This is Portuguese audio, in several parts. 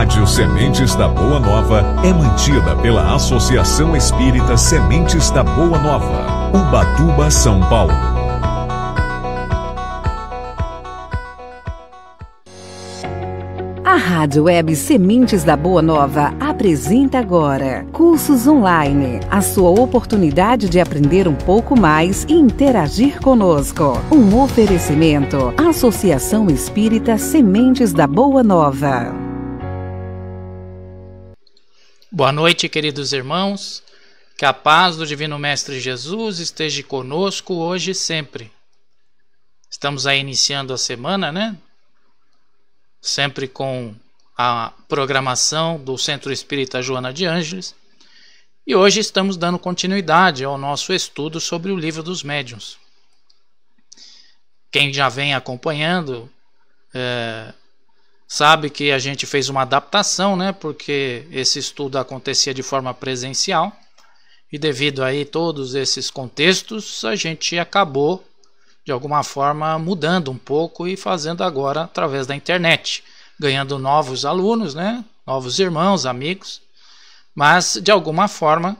Rádio Sementes da Boa Nova é mantida pela Associação Espírita Sementes da Boa Nova, Ubatuba, São Paulo. A Rádio Web Sementes da Boa Nova apresenta agora cursos online, a sua oportunidade de aprender um pouco mais e interagir conosco. Um oferecimento Associação Espírita Sementes da Boa Nova. Boa noite, queridos irmãos. Que a paz do Divino Mestre Jesus esteja conosco hoje e sempre. Estamos aí iniciando a semana, né? Sempre com a programação do Centro Espírita Joana de Ângeles. E hoje estamos dando continuidade ao nosso estudo sobre o Livro dos Médiuns. Quem já vem acompanhando eh, sabe que a gente fez uma adaptação, né? Porque esse estudo acontecia de forma presencial e devido aí todos esses contextos, a gente acabou de alguma forma mudando um pouco e fazendo agora através da internet, ganhando novos alunos, né? Novos irmãos, amigos, mas de alguma forma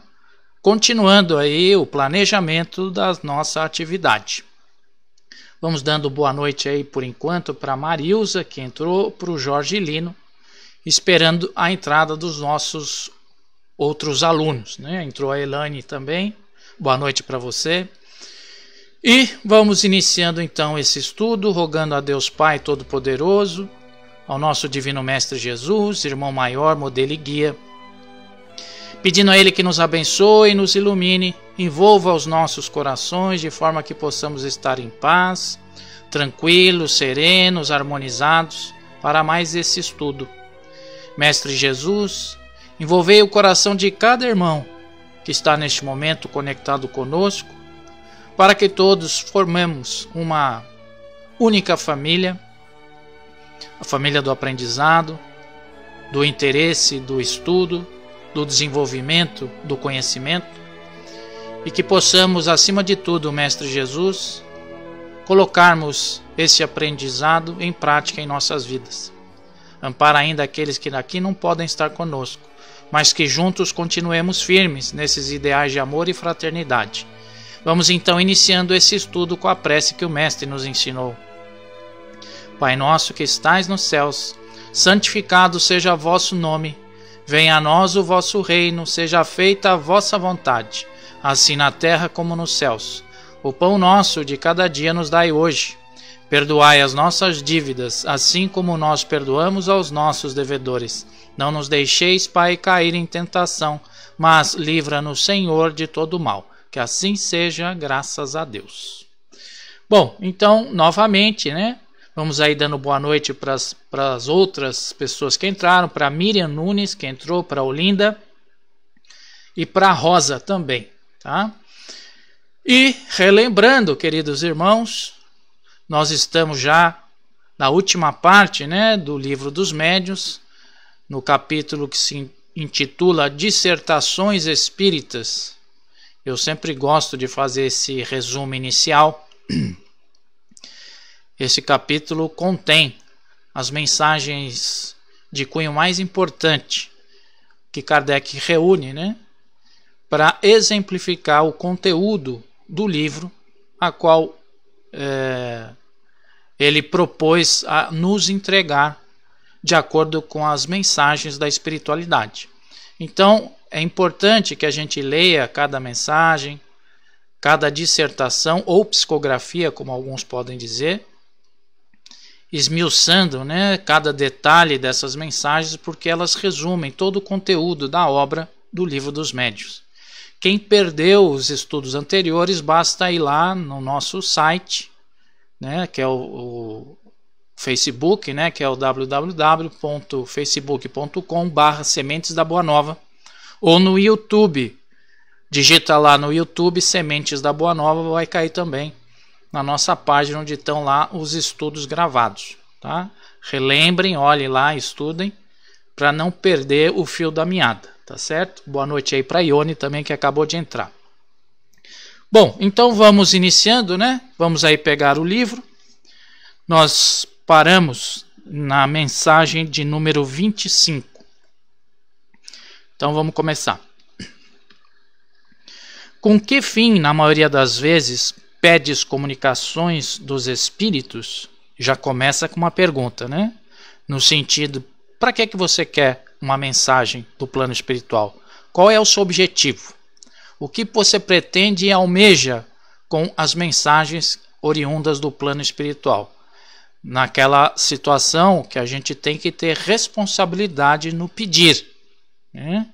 continuando aí o planejamento da nossa atividade. Vamos dando boa noite aí por enquanto para Marilza, que entrou, para o Jorge Lino, esperando a entrada dos nossos outros alunos. Né? Entrou a Elane também. Boa noite para você. E vamos iniciando então esse estudo, rogando a Deus Pai Todo-Poderoso, ao nosso Divino Mestre Jesus, Irmão Maior, Modelo e Guia, pedindo a Ele que nos abençoe e nos ilumine envolva os nossos corações de forma que possamos estar em paz, tranquilos, serenos, harmonizados para mais esse estudo. Mestre Jesus, envolvei o coração de cada irmão que está neste momento conectado conosco, para que todos formemos uma única família, a família do aprendizado, do interesse, do estudo, do desenvolvimento, do conhecimento e que possamos, acima de tudo, Mestre Jesus, colocarmos esse aprendizado em prática em nossas vidas. Ampara ainda aqueles que daqui não podem estar conosco, mas que juntos continuemos firmes nesses ideais de amor e fraternidade. Vamos então iniciando esse estudo com a prece que o Mestre nos ensinou. Pai nosso que estais nos céus, santificado seja vosso nome. Venha a nós o vosso reino, seja feita a vossa vontade assim na terra como nos céus. O pão nosso de cada dia nos dai hoje. Perdoai as nossas dívidas, assim como nós perdoamos aos nossos devedores. Não nos deixeis, Pai, cair em tentação, mas livra-nos, Senhor, de todo mal. Que assim seja, graças a Deus. Bom, então, novamente, né? Vamos aí dando boa noite para as outras pessoas que entraram, para Miriam Nunes, que entrou, para Olinda e para Rosa também. Tá? E relembrando, queridos irmãos, nós estamos já na última parte né, do livro dos médios, no capítulo que se intitula Dissertações Espíritas. Eu sempre gosto de fazer esse resumo inicial. Esse capítulo contém as mensagens de cunho mais importante que Kardec reúne, né? para exemplificar o conteúdo do livro a qual é, ele propôs a nos entregar de acordo com as mensagens da espiritualidade. Então, é importante que a gente leia cada mensagem, cada dissertação ou psicografia, como alguns podem dizer, esmiuçando né, cada detalhe dessas mensagens, porque elas resumem todo o conteúdo da obra do Livro dos Médios. Quem perdeu os estudos anteriores, basta ir lá no nosso site, né, que é o, o Facebook, né, que é o www.facebook.com/barra Sementes da Boa Nova, ou no YouTube. Digita lá no YouTube Sementes da Boa Nova, vai cair também na nossa página onde estão lá os estudos gravados, tá? Relembrem, olhem lá, estudem para não perder o fio da meada. Tá certo? Boa noite aí para Ione também que acabou de entrar. Bom, então vamos iniciando, né? Vamos aí pegar o livro. Nós paramos na mensagem de número 25. Então vamos começar. Com que fim, na maioria das vezes, pedes comunicações dos espíritos? Já começa com uma pergunta, né? No sentido, para que é que você quer uma mensagem do plano espiritual? Qual é o seu objetivo? O que você pretende e almeja com as mensagens oriundas do plano espiritual? Naquela situação que a gente tem que ter responsabilidade no pedir. Né?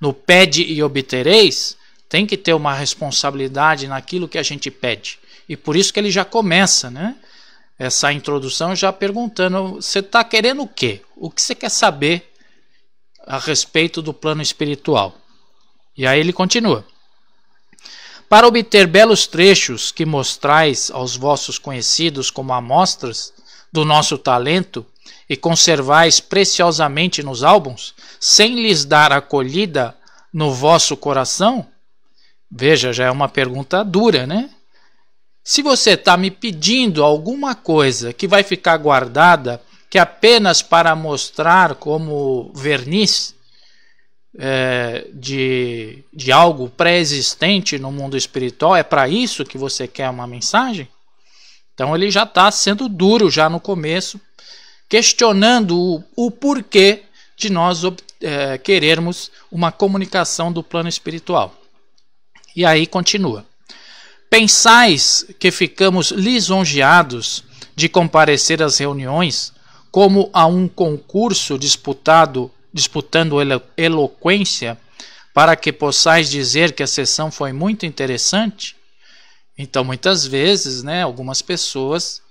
No pede e obtereis, tem que ter uma responsabilidade naquilo que a gente pede. E por isso que ele já começa, né? Essa introdução já perguntando: você está querendo o quê? O que você quer saber a respeito do plano espiritual. E aí ele continua. Para obter belos trechos que mostrais aos vossos conhecidos como amostras do nosso talento e conservais preciosamente nos álbuns, sem lhes dar acolhida no vosso coração? Veja, já é uma pergunta dura, né? Se você está me pedindo alguma coisa que vai ficar guardada que apenas para mostrar como verniz é, de, de algo pré-existente no mundo espiritual, é para isso que você quer uma mensagem? Então ele já está sendo duro já no começo, questionando o, o porquê de nós é, querermos uma comunicação do plano espiritual. E aí continua. Pensais que ficamos lisonjeados de comparecer às reuniões como a um concurso disputado, disputando elo, eloquência, para que possais dizer que a sessão foi muito interessante? Então, muitas vezes, né, algumas pessoas,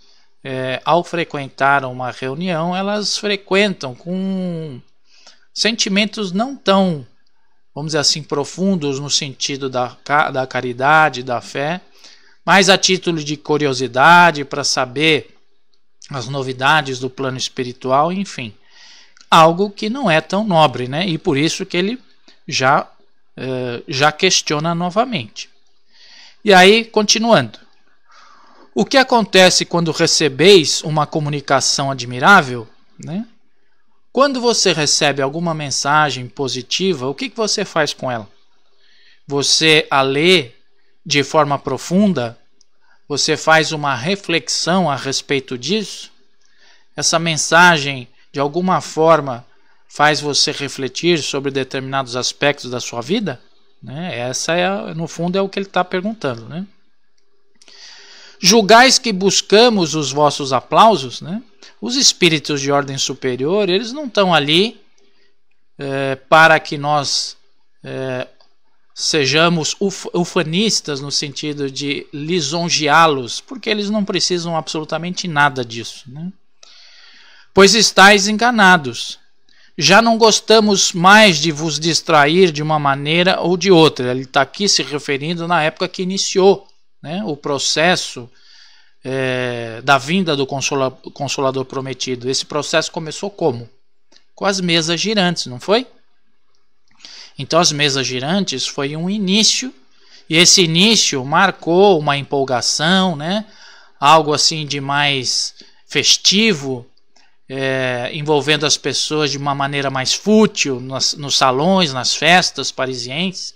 é, ao frequentar uma reunião, elas frequentam com sentimentos não tão, vamos dizer assim, profundos no sentido da, da caridade, da fé, mas a título de curiosidade, para saber as novidades do plano espiritual, enfim, algo que não é tão nobre, né? E por isso que ele já eh, já questiona novamente. E aí, continuando. O que acontece quando recebeis uma comunicação admirável? Né? Quando você recebe alguma mensagem positiva, o que, que você faz com ela? Você a lê de forma profunda você faz uma reflexão a respeito disso? Essa mensagem, de alguma forma, faz você refletir sobre determinados aspectos da sua vida? Né? Essa é, no fundo, é o que ele está perguntando, né? Julgais que buscamos os vossos aplausos, né? Os espíritos de ordem superior, eles não estão ali é, para que nós é, sejamos uf ufanistas no sentido de lisonjeá-los, porque eles não precisam absolutamente nada disso. Né? Pois estáis enganados. Já não gostamos mais de vos distrair de uma maneira ou de outra. Ele está aqui se referindo na época que iniciou né, o processo é, da vinda do Consolador Prometido. Esse processo começou como? Com as mesas girantes, não foi? Então, as mesas girantes foi um início, e esse início marcou uma empolgação, né? algo assim de mais festivo, é, envolvendo as pessoas de uma maneira mais fútil nas, nos salões, nas festas parisienses.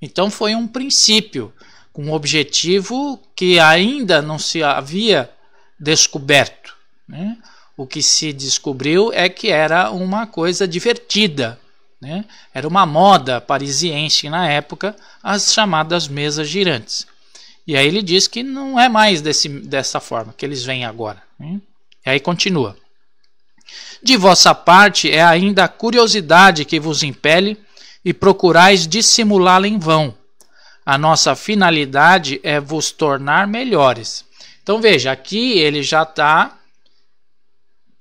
Então, foi um princípio, com um objetivo que ainda não se havia descoberto. Né? O que se descobriu é que era uma coisa divertida, né? Era uma moda parisiense na época as chamadas mesas girantes. E aí ele diz que não é mais desse, dessa forma que eles vêm agora. Né? E aí continua. De vossa parte é ainda a curiosidade que vos impele e procurais dissimulá-la em vão. A nossa finalidade é vos tornar melhores. Então veja, aqui ele já está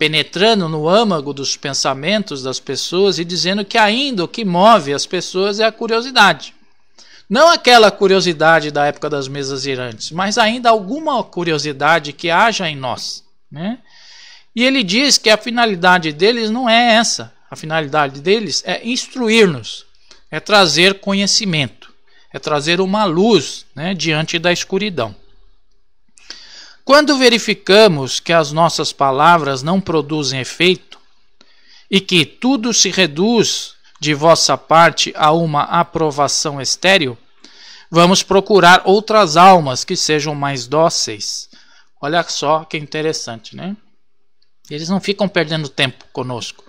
penetrando no âmago dos pensamentos das pessoas e dizendo que ainda o que move as pessoas é a curiosidade. Não aquela curiosidade da época das mesas girantes, mas ainda alguma curiosidade que haja em nós. Né? E ele diz que a finalidade deles não é essa. A finalidade deles é instruir-nos, é trazer conhecimento, é trazer uma luz né, diante da escuridão. Quando verificamos que as nossas palavras não produzem efeito e que tudo se reduz de vossa parte a uma aprovação estéril, vamos procurar outras almas que sejam mais dóceis. Olha só que interessante, né? Eles não ficam perdendo tempo conosco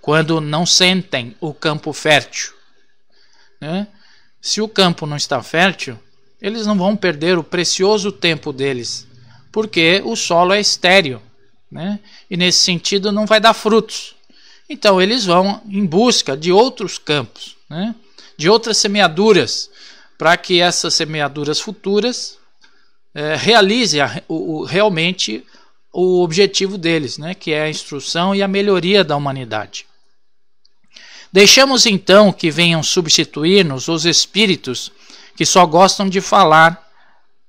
quando não sentem o campo fértil. Né? Se o campo não está fértil, eles não vão perder o precioso tempo deles porque o solo é estéreo, né? e nesse sentido não vai dar frutos. Então eles vão em busca de outros campos, né? de outras semeaduras, para que essas semeaduras futuras é, realizem a, o, o, realmente o objetivo deles, né? que é a instrução e a melhoria da humanidade. Deixamos então que venham substituir-nos os espíritos que só gostam de falar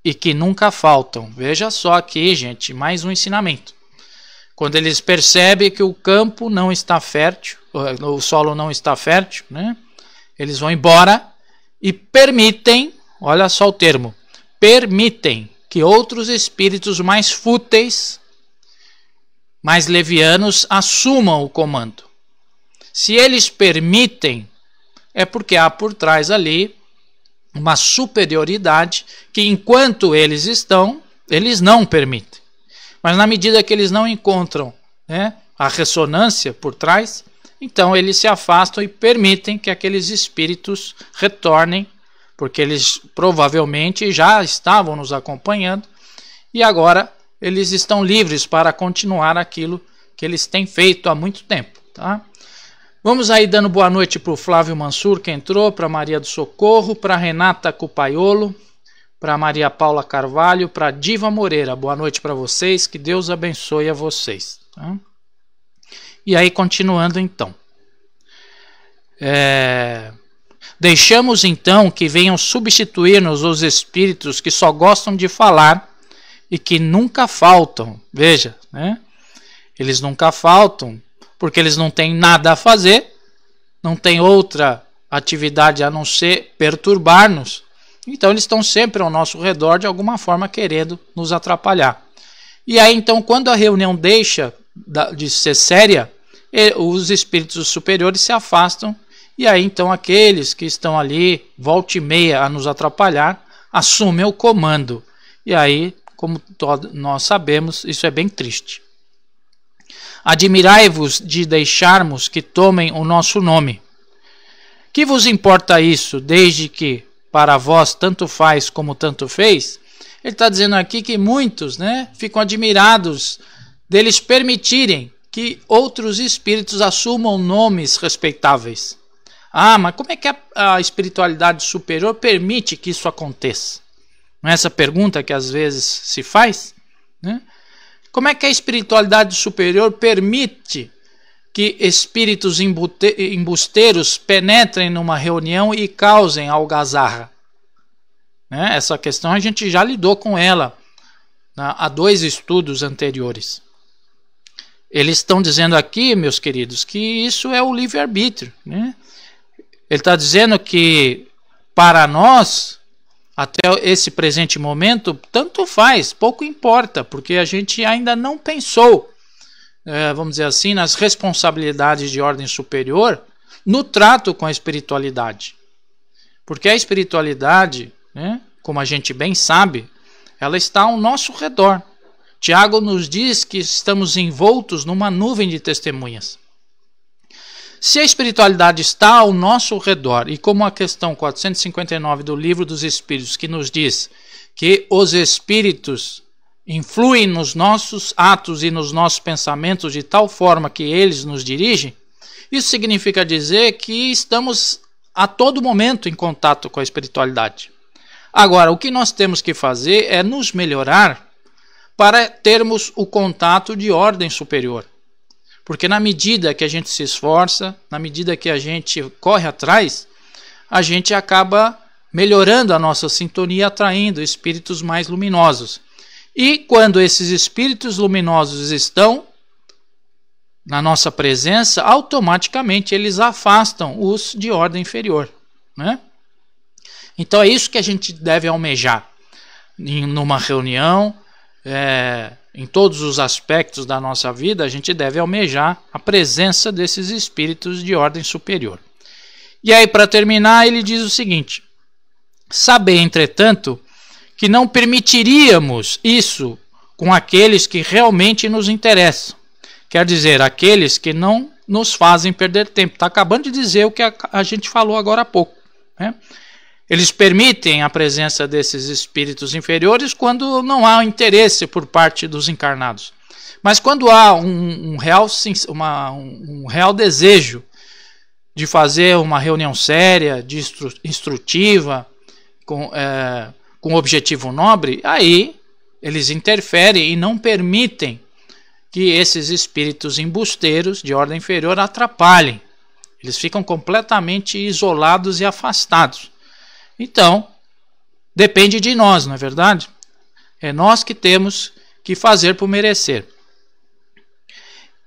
e que nunca faltam. Veja só aqui, gente, mais um ensinamento. Quando eles percebem que o campo não está fértil, o solo não está fértil, né? Eles vão embora e permitem, olha só o termo, permitem que outros espíritos mais fúteis, mais levianos assumam o comando. Se eles permitem, é porque há por trás ali uma superioridade que enquanto eles estão, eles não permitem. Mas na medida que eles não encontram né, a ressonância por trás, então eles se afastam e permitem que aqueles espíritos retornem, porque eles provavelmente já estavam nos acompanhando e agora eles estão livres para continuar aquilo que eles têm feito há muito tempo. Tá? Vamos aí dando boa noite para o Flávio Mansur, que entrou, para Maria do Socorro, para Renata Cupaiolo, para Maria Paula Carvalho, para Diva Moreira. Boa noite para vocês, que Deus abençoe a vocês. Tá? E aí, continuando então. É... Deixamos então que venham substituir-nos os espíritos que só gostam de falar e que nunca faltam. Veja, né? Eles nunca faltam porque eles não têm nada a fazer, não tem outra atividade a não ser perturbar-nos. Então eles estão sempre ao nosso redor de alguma forma querendo nos atrapalhar. E aí então quando a reunião deixa de ser séria, os espíritos superiores se afastam e aí então aqueles que estão ali volta e meia a nos atrapalhar assumem o comando. E aí, como nós sabemos, isso é bem triste. Admirai-vos de deixarmos que tomem o nosso nome. Que vos importa isso, desde que para vós tanto faz como tanto fez? Ele está dizendo aqui que muitos né, ficam admirados deles permitirem que outros espíritos assumam nomes respeitáveis. Ah, mas como é que a, a espiritualidade superior permite que isso aconteça? Não é essa pergunta que às vezes se faz? Né? Como é que a espiritualidade superior permite que espíritos embusteiros penetrem numa reunião e causem algazarra? Né? Essa questão a gente já lidou com ela né? há dois estudos anteriores. Eles estão dizendo aqui, meus queridos, que isso é o livre-arbítrio. Né? Ele está dizendo que para nós até esse presente momento, tanto faz, pouco importa, porque a gente ainda não pensou, é, vamos dizer assim, nas responsabilidades de ordem superior no trato com a espiritualidade. Porque a espiritualidade, né, como a gente bem sabe, ela está ao nosso redor. Tiago nos diz que estamos envoltos numa nuvem de testemunhas. Se a espiritualidade está ao nosso redor, e como a questão 459 do Livro dos Espíritos, que nos diz que os espíritos influem nos nossos atos e nos nossos pensamentos de tal forma que eles nos dirigem, isso significa dizer que estamos a todo momento em contato com a espiritualidade. Agora, o que nós temos que fazer é nos melhorar para termos o contato de ordem superior. Porque na medida que a gente se esforça, na medida que a gente corre atrás, a gente acaba melhorando a nossa sintonia, atraindo espíritos mais luminosos. E quando esses espíritos luminosos estão na nossa presença, automaticamente eles afastam os de ordem inferior. Né? Então é isso que a gente deve almejar em numa reunião, é, em todos os aspectos da nossa vida, a gente deve almejar a presença desses espíritos de ordem superior. E aí, para terminar, ele diz o seguinte: saber, entretanto, que não permitiríamos isso com aqueles que realmente nos interessam. Quer dizer, aqueles que não nos fazem perder tempo. Está acabando de dizer o que a, gente falou agora há pouco. Né? Eles permitem a presença desses espíritos inferiores quando não há interesse por parte dos encarnados. Mas quando há um, um real, uma, um real desejo de fazer uma reunião séria, de instru, instrutiva, com, é, com objetivo nobre, aí eles interferem e não permitem que esses espíritos embusteiros de ordem inferior atrapalhem. Eles ficam completamente isolados e afastados. Então, depende de nós, não é verdade? É nós que temos que fazer por merecer.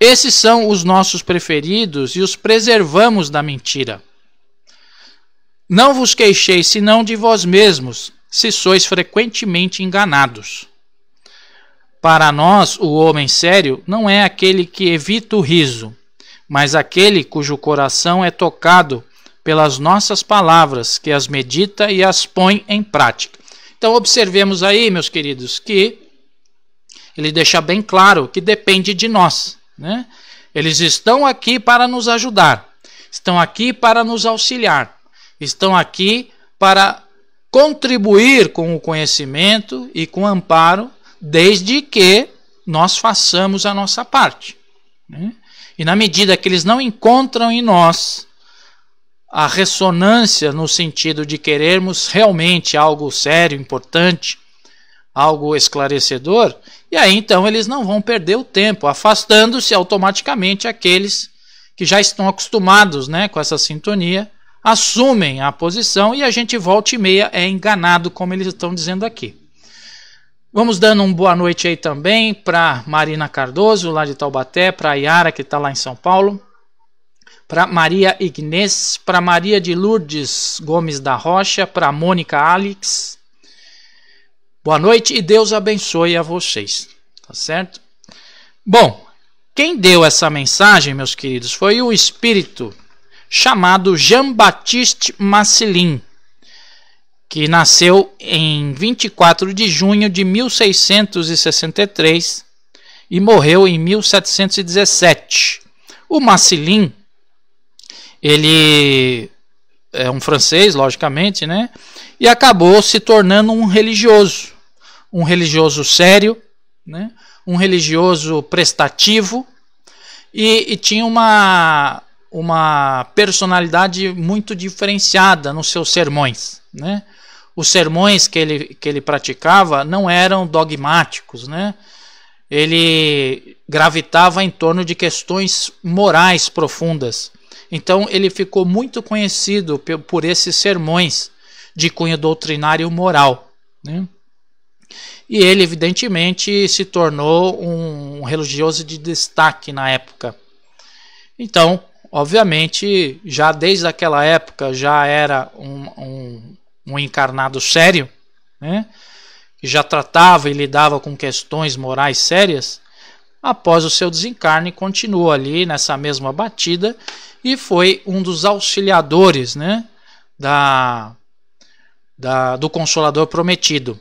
Esses são os nossos preferidos e os preservamos da mentira. Não vos queixeis senão de vós mesmos, se sois frequentemente enganados. Para nós, o homem sério não é aquele que evita o riso, mas aquele cujo coração é tocado pelas nossas palavras, que as medita e as põe em prática. Então, observemos aí, meus queridos, que ele deixa bem claro que depende de nós. Né? Eles estão aqui para nos ajudar, estão aqui para nos auxiliar, estão aqui para contribuir com o conhecimento e com o amparo, desde que nós façamos a nossa parte. Né? E na medida que eles não encontram em nós a ressonância no sentido de querermos realmente algo sério, importante, algo esclarecedor, e aí então eles não vão perder o tempo, afastando-se automaticamente aqueles que já estão acostumados né, com essa sintonia, assumem a posição e a gente volta e meia é enganado, como eles estão dizendo aqui. Vamos dando uma boa noite aí também para Marina Cardoso, lá de Taubaté, para a Yara, que está lá em São Paulo, para Maria Ignes, para Maria de Lourdes Gomes da Rocha, para Mônica Alex. Boa noite e Deus abençoe a vocês, tá certo? Bom, quem deu essa mensagem, meus queridos, foi o espírito chamado Jean-Baptiste Macilim, que nasceu em 24 de junho de 1663 e morreu em 1717. O Macilim ele é um francês, logicamente, né? E acabou se tornando um religioso, um religioso sério, né? Um religioso prestativo e, e tinha uma uma personalidade muito diferenciada nos seus sermões, né? Os sermões que ele, que ele praticava não eram dogmáticos, né? Ele gravitava em torno de questões morais profundas então ele ficou muito conhecido por esses sermões de cunho doutrinário moral. Né? E ele, evidentemente, se tornou um religioso de destaque na época. Então, obviamente, já desde aquela época, já era um, um, um encarnado sério, né? que já tratava e lidava com questões morais sérias. Após o seu desencarne, continuou ali nessa mesma batida e foi um dos auxiliadores né, da, da, do Consolador Prometido.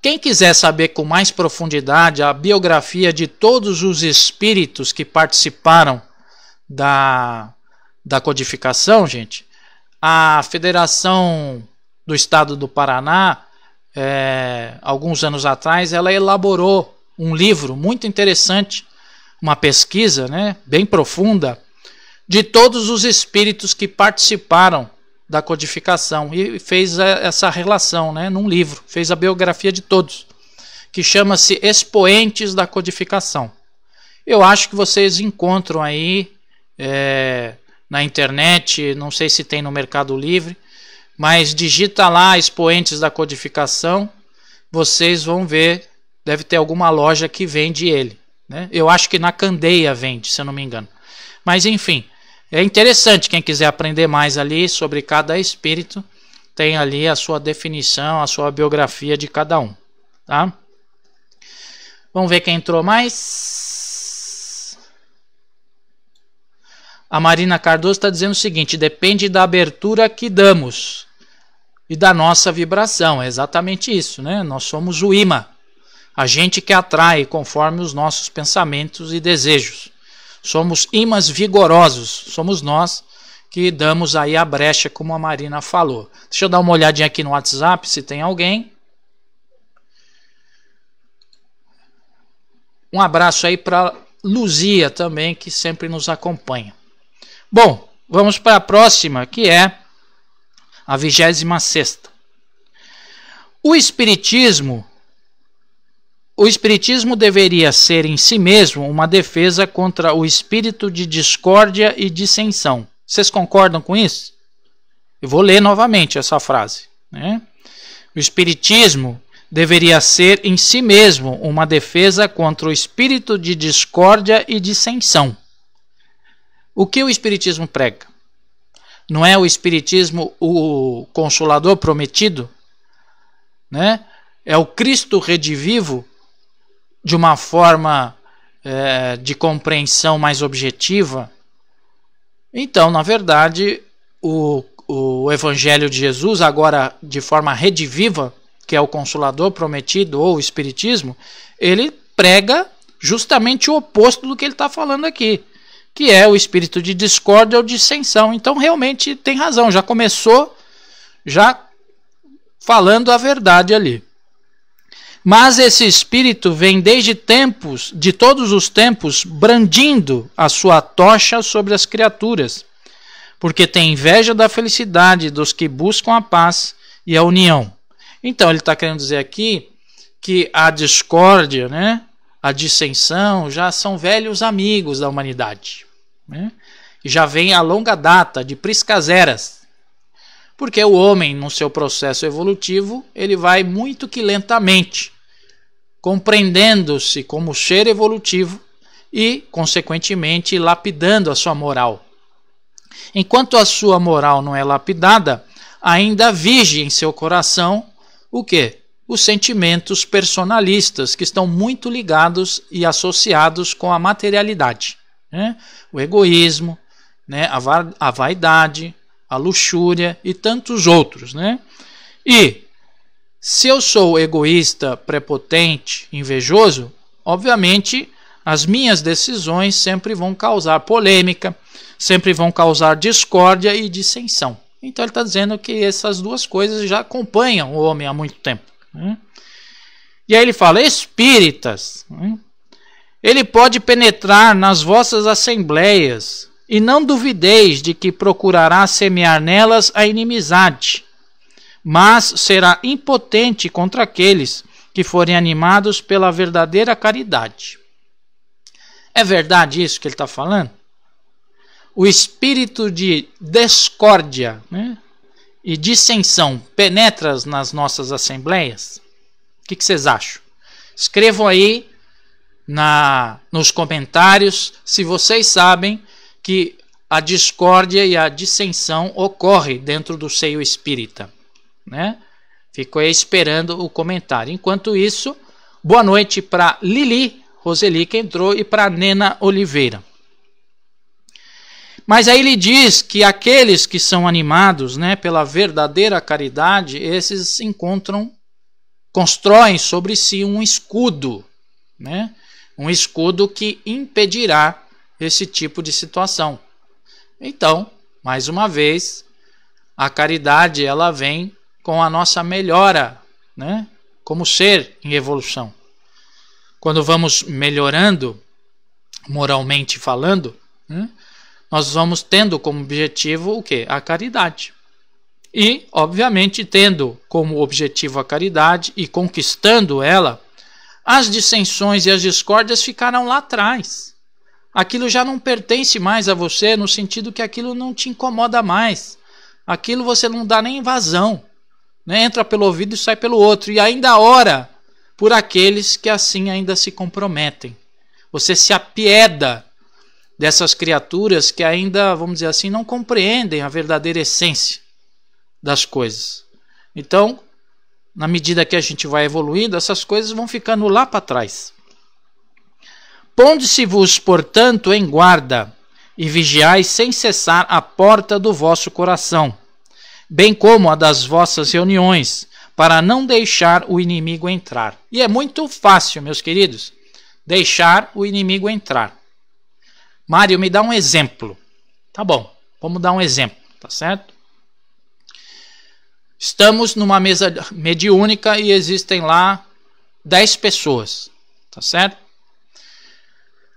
Quem quiser saber com mais profundidade a biografia de todos os espíritos que participaram da, da codificação, gente, a Federação do Estado do Paraná, é, alguns anos atrás, ela elaborou um livro muito interessante, uma pesquisa né, bem profunda de todos os espíritos que participaram da codificação e fez essa relação né, num livro, fez a biografia de todos, que chama-se Expoentes da Codificação. Eu acho que vocês encontram aí é, na internet, não sei se tem no Mercado Livre, mas digita lá Expoentes da Codificação, vocês vão ver, deve ter alguma loja que vende ele. Né? Eu acho que na Candeia vende, se eu não me engano. Mas enfim, é interessante quem quiser aprender mais ali sobre cada espírito, tem ali a sua definição, a sua biografia de cada um, tá? Vamos ver quem entrou mais. A Marina Cardoso está dizendo o seguinte: depende da abertura que damos e da nossa vibração. É exatamente isso, né? Nós somos o imã, a gente que atrai conforme os nossos pensamentos e desejos somos imãs vigorosos, somos nós que damos aí a brecha, como a Marina falou. Deixa eu dar uma olhadinha aqui no WhatsApp se tem alguém. Um abraço aí para Luzia também, que sempre nos acompanha. Bom, vamos para a próxima, que é a 26 sexta. O Espiritismo o Espiritismo deveria ser em si mesmo uma defesa contra o espírito de discórdia e dissensão. Vocês concordam com isso? Eu vou ler novamente essa frase. Né? O Espiritismo deveria ser em si mesmo uma defesa contra o espírito de discórdia e dissensão. O que o Espiritismo prega? Não é o Espiritismo o Consolador prometido? Né? É o Cristo redivivo de uma forma é, de compreensão mais objetiva, então, na verdade, o, o Evangelho de Jesus, agora de forma rediviva, que é o Consolador prometido ou o Espiritismo, ele prega justamente o oposto do que ele está falando aqui, que é o espírito de discórdia ou dissensão. Então, realmente tem razão, já começou já falando a verdade ali. Mas esse espírito vem desde tempos, de todos os tempos, brandindo a sua tocha sobre as criaturas, porque tem inveja da felicidade dos que buscam a paz e a união. Então, ele está querendo dizer aqui que a discórdia, né, a dissensão, já são velhos amigos da humanidade. Né? já vem a longa data de eras. Porque o homem, no seu processo evolutivo, ele vai muito que lentamente compreendendo-se como ser evolutivo e, consequentemente, lapidando a sua moral. Enquanto a sua moral não é lapidada, ainda vige em seu coração o que? Os sentimentos personalistas que estão muito ligados e associados com a materialidade, né? o egoísmo, né? a, va a vaidade, a luxúria e tantos outros, né? E se eu sou egoísta, prepotente, invejoso, obviamente as minhas decisões sempre vão causar polêmica, sempre vão causar discórdia e dissensão. Então ele está dizendo que essas duas coisas já acompanham o homem há muito tempo. Né? E aí ele fala: espíritas, né? ele pode penetrar nas vossas assembleias, e não duvideis de que procurará semear nelas a inimizade mas será impotente contra aqueles que forem animados pela verdadeira caridade. É verdade isso que ele está falando? O espírito de discórdia né, e dissensão penetra nas nossas assembleias? O que, que vocês acham? Escrevam aí na, nos comentários se vocês sabem que a discórdia e a dissensão ocorre dentro do seio espírita né? Fico aí esperando o comentário. Enquanto isso, boa noite para Lili Roseli que entrou e para Nena Oliveira. Mas aí ele diz que aqueles que são animados, né, pela verdadeira caridade, esses encontram constroem sobre si um escudo, né? Um escudo que impedirá esse tipo de situação. Então, mais uma vez, a caridade ela vem com a nossa melhora, né? como ser em evolução. Quando vamos melhorando, moralmente falando, né? nós vamos tendo como objetivo o que? A caridade. E, obviamente, tendo como objetivo a caridade e conquistando ela, as dissensões e as discórdias ficarão lá atrás. Aquilo já não pertence mais a você, no sentido que aquilo não te incomoda mais. Aquilo você não dá nem vazão né? entra pelo ouvido e sai pelo outro, e ainda ora por aqueles que assim ainda se comprometem. Você se apieda dessas criaturas que ainda, vamos dizer assim, não compreendem a verdadeira essência das coisas. Então, na medida que a gente vai evoluindo, essas coisas vão ficando lá para trás. Ponde-se-vos, portanto, em guarda, e vigiai sem cessar a porta do vosso coração bem como a das vossas reuniões, para não deixar o inimigo entrar. E é muito fácil, meus queridos, deixar o inimigo entrar. Mário, me dá um exemplo. Tá bom, vamos dar um exemplo, tá certo? Estamos numa mesa mediúnica e existem lá 10 pessoas, tá certo?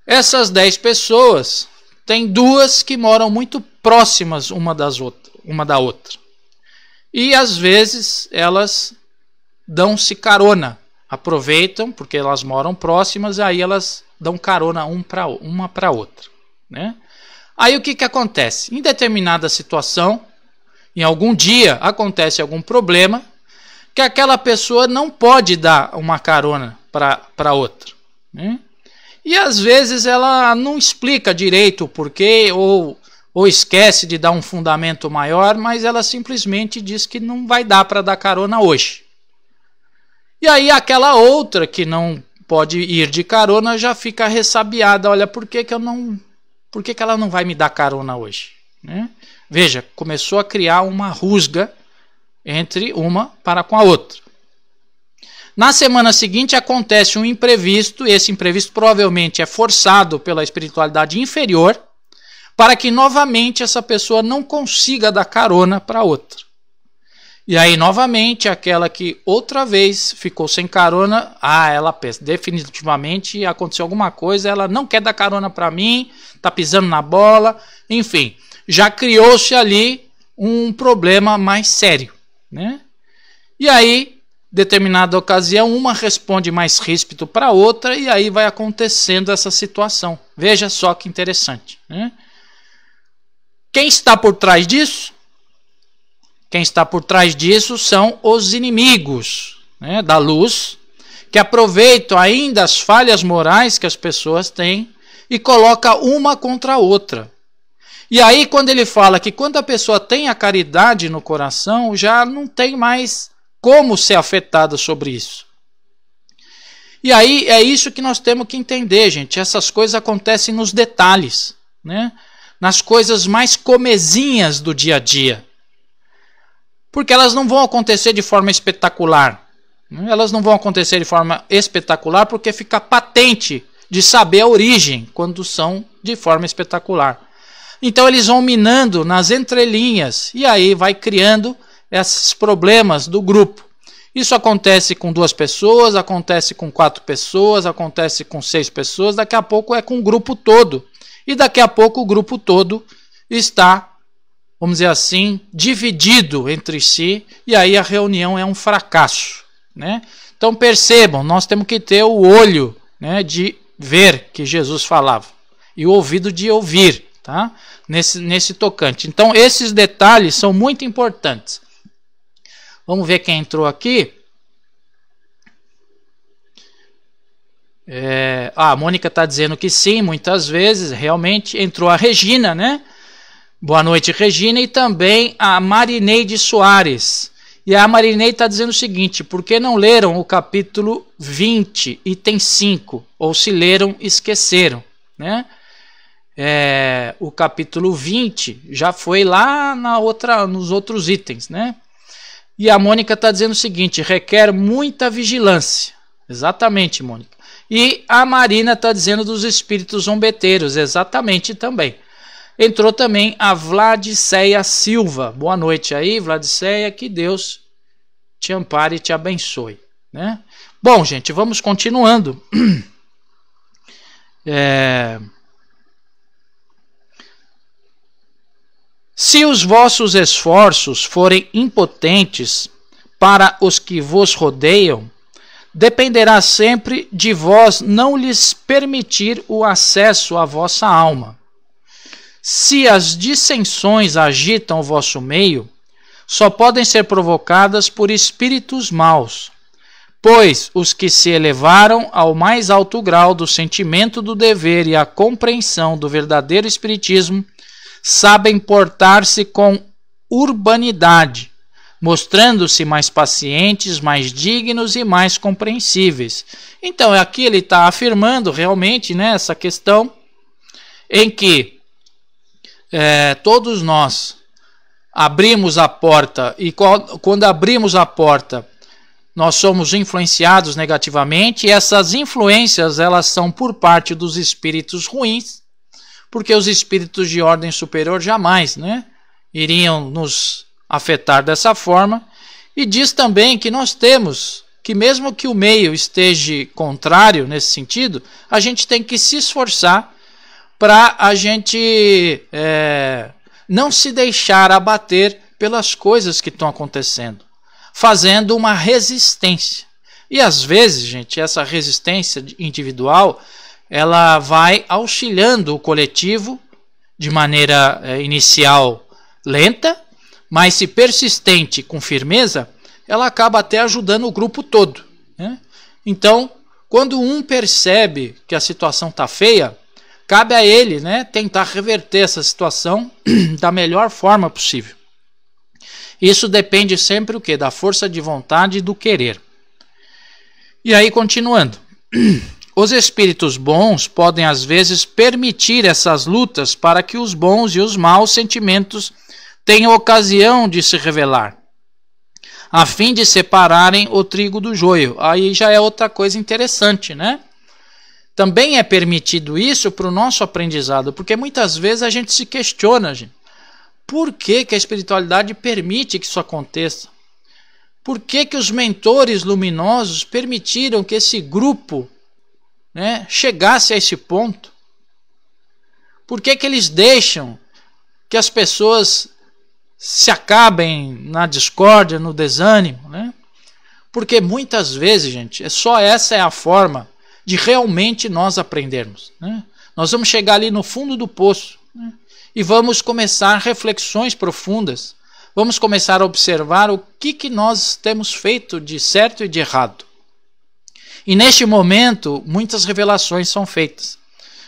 Essas 10 pessoas, tem duas que moram muito próximas uma, das outra, uma da outra. E às vezes elas dão-se carona, aproveitam porque elas moram próximas, aí elas dão carona um pra, uma para outra, né? Aí o que, que acontece? Em determinada situação, em algum dia acontece algum problema que aquela pessoa não pode dar uma carona para outra. Né? E às vezes ela não explica direito o porquê ou ou esquece de dar um fundamento maior, mas ela simplesmente diz que não vai dar para dar carona hoje. E aí aquela outra que não pode ir de carona já fica ressabiada, olha, por que, que eu não. Por que, que ela não vai me dar carona hoje? Né? Veja, começou a criar uma rusga entre uma para com a outra. Na semana seguinte acontece um imprevisto, esse imprevisto provavelmente é forçado pela espiritualidade inferior para que novamente essa pessoa não consiga dar carona para outra. E aí, novamente, aquela que outra vez ficou sem carona, ah, ela pensa, definitivamente aconteceu alguma coisa, ela não quer dar carona para mim, tá pisando na bola, enfim, já criou-se ali um problema mais sério, né? E aí, determinada ocasião, uma responde mais ríspido para outra e aí vai acontecendo essa situação. Veja só que interessante, né? Quem está por trás disso? Quem está por trás disso são os inimigos né, da luz, que aproveitam ainda as falhas morais que as pessoas têm e coloca uma contra a outra. E aí, quando ele fala que quando a pessoa tem a caridade no coração, já não tem mais como ser afetada sobre isso. E aí é isso que nós temos que entender, gente. Essas coisas acontecem nos detalhes, né? nas coisas mais comezinhas do dia a dia. Porque elas não vão acontecer de forma espetacular. Elas não vão acontecer de forma espetacular porque fica patente de saber a origem quando são de forma espetacular. Então eles vão minando nas entrelinhas e aí vai criando esses problemas do grupo. Isso acontece com duas pessoas, acontece com quatro pessoas, acontece com seis pessoas, daqui a pouco é com o grupo todo e daqui a pouco o grupo todo está, vamos dizer assim, dividido entre si, e aí a reunião é um fracasso. Né? Então percebam, nós temos que ter o olho né, de ver que Jesus falava e o ouvido de ouvir, tá? Nesse, nesse tocante. Então esses detalhes são muito importantes. Vamos ver quem entrou aqui. É, ah, a Mônica está dizendo que sim, muitas vezes, realmente. Entrou a Regina, né? Boa noite, Regina. E também a Marineide Soares. E a Marineide está dizendo o seguinte: por que não leram o capítulo 20, item 5? Ou se leram, esqueceram, né? É, o capítulo 20 já foi lá na outra, nos outros itens, né? E a Mônica está dizendo o seguinte: requer muita vigilância. Exatamente, Mônica. E a Marina está dizendo dos espíritos zombeteiros, exatamente também. Entrou também a Vladiceia Silva. Boa noite aí, Vladiceia, que Deus te ampare e te abençoe. Né? Bom, gente, vamos continuando. É... Se os vossos esforços forem impotentes para os que vos rodeiam, dependerá sempre de vós não lhes permitir o acesso à vossa alma. Se as dissensões agitam o vosso meio, só podem ser provocadas por espíritos maus, pois os que se elevaram ao mais alto grau do sentimento do dever e à compreensão do verdadeiro espiritismo sabem portar-se com urbanidade mostrando-se mais pacientes, mais dignos e mais compreensíveis. Então, é aqui ele está afirmando realmente né, essa questão em que é, todos nós abrimos a porta e quando abrimos a porta nós somos influenciados negativamente e essas influências elas são por parte dos espíritos ruins porque os espíritos de ordem superior jamais né iriam nos afetar dessa forma. E diz também que nós temos que, mesmo que o meio esteja contrário nesse sentido, a gente tem que se esforçar para a gente é, não se deixar abater pelas coisas que estão acontecendo, fazendo uma resistência. E às vezes, gente, essa resistência individual ela vai auxiliando o coletivo de maneira é, inicial lenta, mas se persistente com firmeza, ela acaba até ajudando o grupo todo. Né? Então, quando um percebe que a situação está feia, cabe a ele né, tentar reverter essa situação da melhor forma possível. Isso depende sempre o que da força de vontade e do querer. E aí continuando, os espíritos bons podem às vezes permitir essas lutas para que os bons e os maus sentimentos têm ocasião de se revelar, a fim de separarem o trigo do joio. Aí já é outra coisa interessante, né? Também é permitido isso para o nosso aprendizado, porque muitas vezes a gente se questiona, gente. Por que, que a espiritualidade permite que isso aconteça? Por que, que os mentores luminosos permitiram que esse grupo né, chegasse a esse ponto? Por que, que eles deixam que as pessoas se acabem na discórdia, no desânimo, né? Porque muitas vezes, gente, é só essa é a forma de realmente nós aprendermos. Né? Nós vamos chegar ali no fundo do poço né? e vamos começar reflexões profundas. Vamos começar a observar o que, que nós temos feito de certo e de errado. E neste momento, muitas revelações são feitas.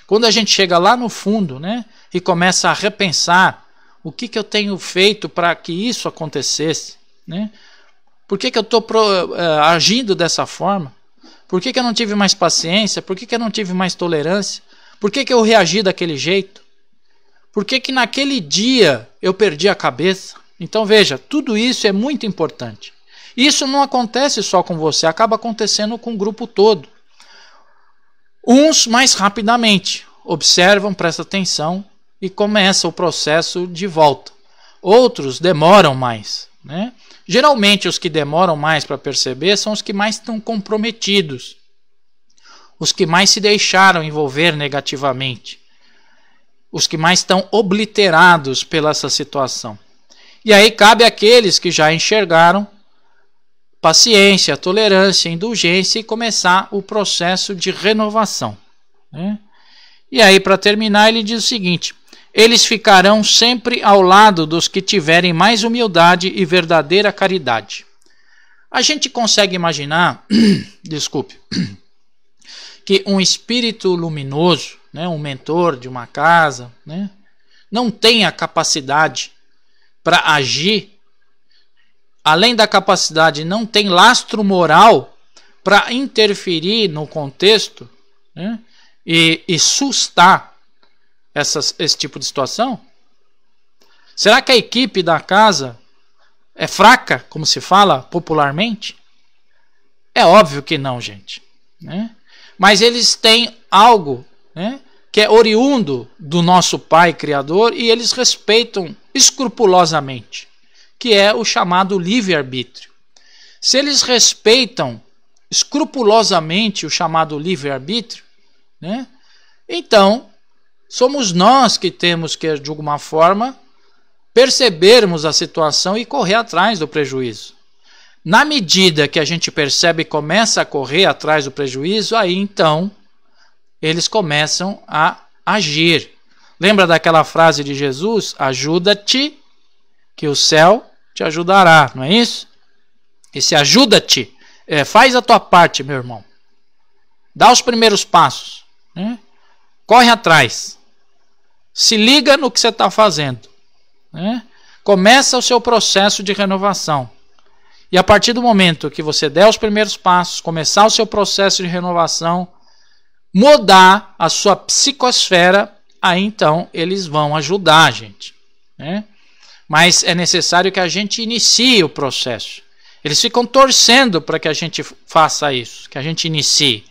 Quando a gente chega lá no fundo né, e começa a repensar o que, que eu tenho feito para que isso acontecesse? Né? Por que, que eu estou uh, agindo dessa forma? Por que, que eu não tive mais paciência? Por que, que eu não tive mais tolerância? Por que, que eu reagi daquele jeito? Por que, que naquele dia eu perdi a cabeça? Então veja, tudo isso é muito importante. Isso não acontece só com você, acaba acontecendo com o grupo todo. Uns mais rapidamente observam, prestam atenção e começa o processo de volta. Outros demoram mais. Né? Geralmente, os que demoram mais para perceber são os que mais estão comprometidos, os que mais se deixaram envolver negativamente, os que mais estão obliterados pela essa situação. E aí cabe àqueles que já enxergaram paciência, tolerância, indulgência e começar o processo de renovação. Né? E aí, para terminar, ele diz o seguinte: eles ficarão sempre ao lado dos que tiverem mais humildade e verdadeira caridade. A gente consegue imaginar, desculpe, que um espírito luminoso, né, um mentor de uma casa, né, não tem a capacidade para agir, além da capacidade, não tem lastro moral para interferir no contexto né, e, e sustar essas, esse tipo de situação? Será que a equipe da casa é fraca, como se fala popularmente? É óbvio que não, gente. Né? Mas eles têm algo né, que é oriundo do nosso Pai Criador e eles respeitam escrupulosamente, que é o chamado livre-arbítrio. Se eles respeitam escrupulosamente o chamado livre-arbítrio, né, então somos nós que temos que, de alguma forma, percebermos a situação e correr atrás do prejuízo. Na medida que a gente percebe e começa a correr atrás do prejuízo, aí então eles começam a agir. Lembra daquela frase de Jesus? Ajuda-te, que o céu te ajudará, não é isso? Esse ajuda-te, é, faz a tua parte, meu irmão. Dá os primeiros passos, né? corre atrás se liga no que você está fazendo. Né? Começa o seu processo de renovação. E a partir do momento que você der os primeiros passos, começar o seu processo de renovação, mudar a sua psicosfera, aí então eles vão ajudar a gente. Né? Mas é necessário que a gente inicie o processo. Eles ficam torcendo para que a gente faça isso, que a gente inicie.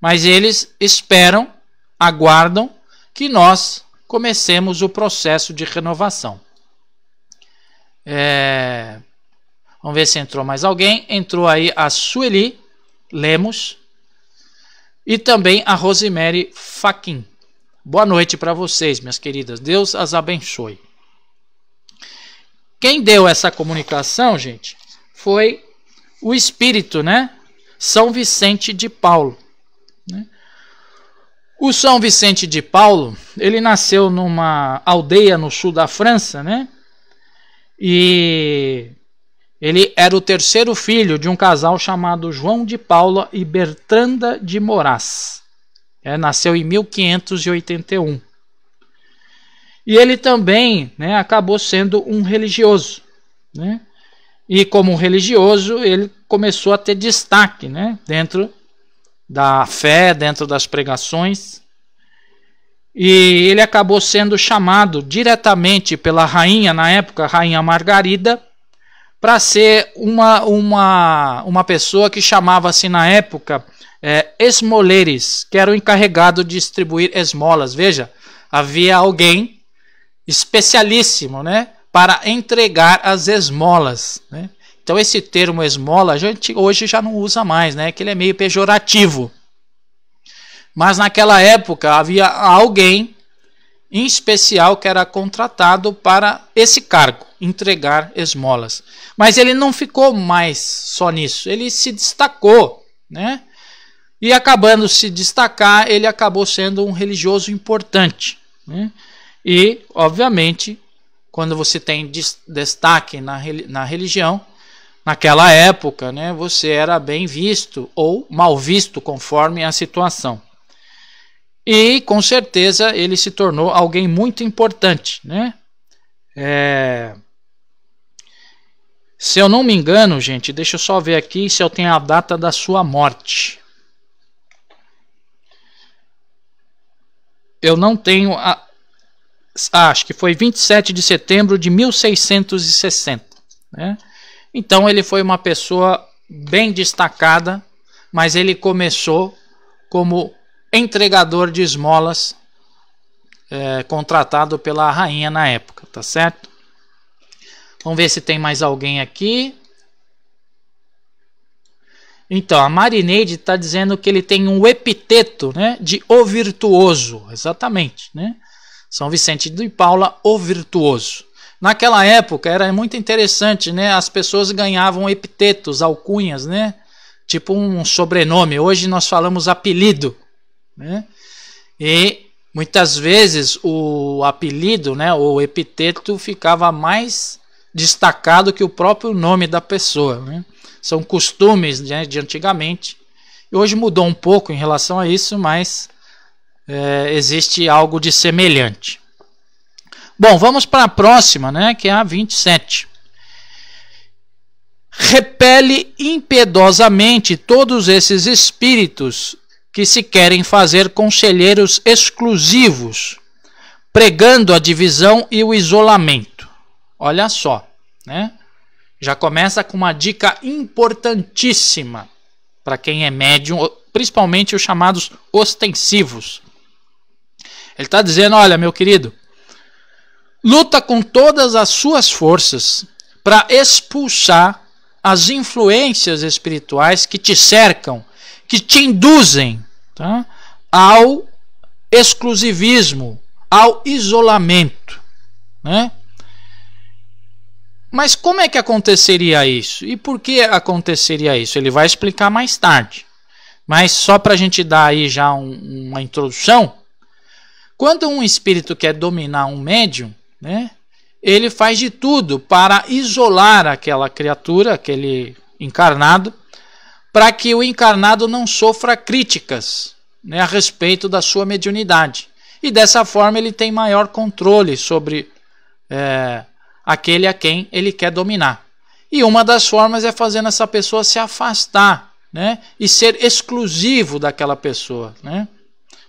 Mas eles esperam, aguardam que nós comecemos o processo de renovação. É, vamos ver se entrou mais alguém. Entrou aí a Sueli Lemos e também a Rosemary Faquin. Boa noite para vocês, minhas queridas. Deus as abençoe. Quem deu essa comunicação, gente, foi o Espírito, né? São Vicente de Paulo. Né? O São Vicente de Paulo, ele nasceu numa aldeia no sul da França, né? E ele era o terceiro filho de um casal chamado João de Paula e Bertranda de Moraes. É, nasceu em 1581. E ele também né, acabou sendo um religioso. Né? E como religioso, ele começou a ter destaque né, dentro da fé, dentro das pregações. E ele acabou sendo chamado diretamente pela rainha, na época, Rainha Margarida, para ser uma, uma, uma pessoa que chamava-se na época é, esmoleres, que era o encarregado de distribuir esmolas. Veja, havia alguém especialíssimo né, para entregar as esmolas. Né? Então esse termo esmola a gente hoje já não usa mais, né? Que ele é meio pejorativo. Mas naquela época havia alguém em especial que era contratado para esse cargo, entregar esmolas. Mas ele não ficou mais só nisso, ele se destacou, né? E acabando se destacar, ele acabou sendo um religioso importante. Né? E, obviamente, quando você tem destaque na, na religião, Naquela época, né, você era bem visto ou mal visto conforme a situação. E com certeza ele se tornou alguém muito importante, né? É... Se eu não me engano, gente, deixa eu só ver aqui se eu tenho a data da sua morte. Eu não tenho a. Ah, acho que foi 27 de setembro de 1660. Né? Então ele foi uma pessoa bem destacada, mas ele começou como entregador de esmolas é, contratado pela rainha na época, tá certo? Vamos ver se tem mais alguém aqui. Então, a Marineide está dizendo que ele tem um epiteto né, de o virtuoso, exatamente. Né? São Vicente de Paula, o virtuoso. Naquela época era muito interessante, né? As pessoas ganhavam epitetos, alcunhas, né? Tipo um sobrenome. Hoje nós falamos apelido, né? E muitas vezes o apelido, né, O epiteto ficava mais destacado que o próprio nome da pessoa, né? São costumes né, de antigamente. E hoje mudou um pouco em relação a isso, mas é, existe algo de semelhante. Bom, vamos para a próxima, né, que é a 27. Repele impiedosamente todos esses espíritos que se querem fazer conselheiros exclusivos, pregando a divisão e o isolamento. Olha só, né? Já começa com uma dica importantíssima para quem é médium, principalmente os chamados ostensivos. Ele está dizendo: olha, meu querido, luta com todas as suas forças para expulsar as influências espirituais que te cercam, que te induzem tá? ao exclusivismo, ao isolamento. Né? Mas como é que aconteceria isso? E por que aconteceria isso? Ele vai explicar mais tarde. Mas só para a gente dar aí já um, uma introdução, quando um espírito quer dominar um médium, né? Ele faz de tudo para isolar aquela criatura, aquele encarnado, para que o encarnado não sofra críticas né, a respeito da sua mediunidade. E dessa forma ele tem maior controle sobre é, aquele a quem ele quer dominar. E uma das formas é fazendo essa pessoa se afastar né, e ser exclusivo daquela pessoa. Né?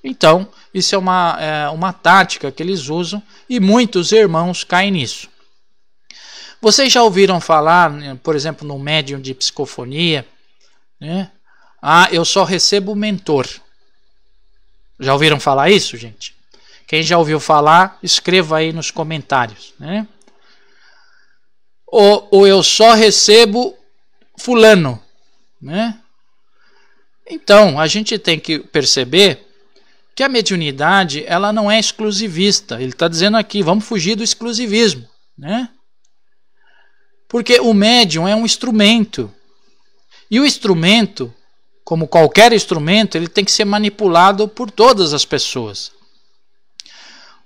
Então, isso é uma, é, uma tática que eles usam e muitos irmãos caem nisso. Vocês já ouviram falar, né, por exemplo, no médium de psicofonia, né? Ah, eu só recebo mentor. Já ouviram falar isso, gente? Quem já ouviu falar, escreva aí nos comentários, né? Ou, ou eu só recebo fulano, né? Então, a gente tem que perceber que a mediunidade ela não é exclusivista. Ele está dizendo aqui, vamos fugir do exclusivismo, né? Porque o médium é um instrumento. E o instrumento, como qualquer instrumento, ele tem que ser manipulado por todas as pessoas.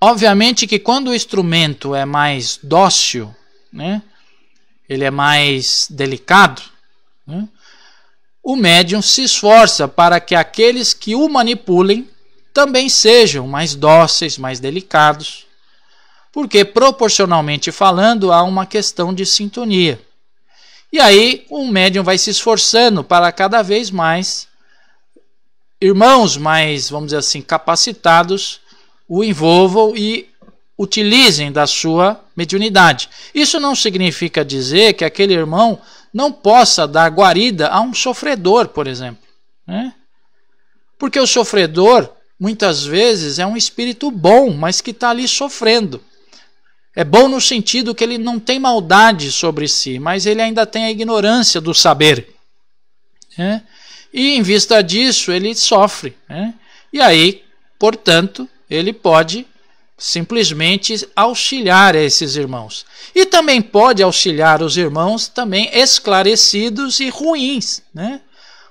Obviamente que quando o instrumento é mais dócil, né? Ele é mais delicado, né? o médium se esforça para que aqueles que o manipulem também sejam mais dóceis, mais delicados, porque proporcionalmente falando há uma questão de sintonia. E aí o um médium vai se esforçando para cada vez mais irmãos mais, vamos dizer assim, capacitados o envolvam e utilizem da sua mediunidade. Isso não significa dizer que aquele irmão não possa dar guarida a um sofredor, por exemplo. Né? Porque o sofredor muitas vezes é um espírito bom, mas que está ali sofrendo. É bom no sentido que ele não tem maldade sobre si, mas ele ainda tem a ignorância do saber. Né? E em vista disso, ele sofre. Né? E aí, portanto, ele pode simplesmente auxiliar esses irmãos. E também pode auxiliar os irmãos também esclarecidos e ruins, né?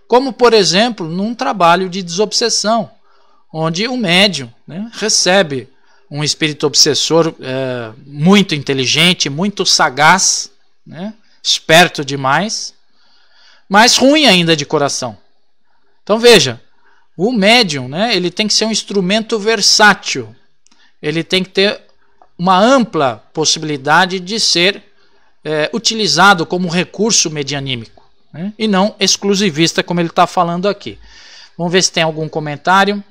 Como por exemplo, num trabalho de desobsessão onde o médium né, recebe um espírito obsessor é, muito inteligente, muito sagaz, né, esperto demais, mas ruim ainda de coração. Então veja, o médium né, ele tem que ser um instrumento versátil, ele tem que ter uma ampla possibilidade de ser é, utilizado como recurso medianímico né, e não exclusivista, como ele está falando aqui. Vamos ver se tem algum comentário.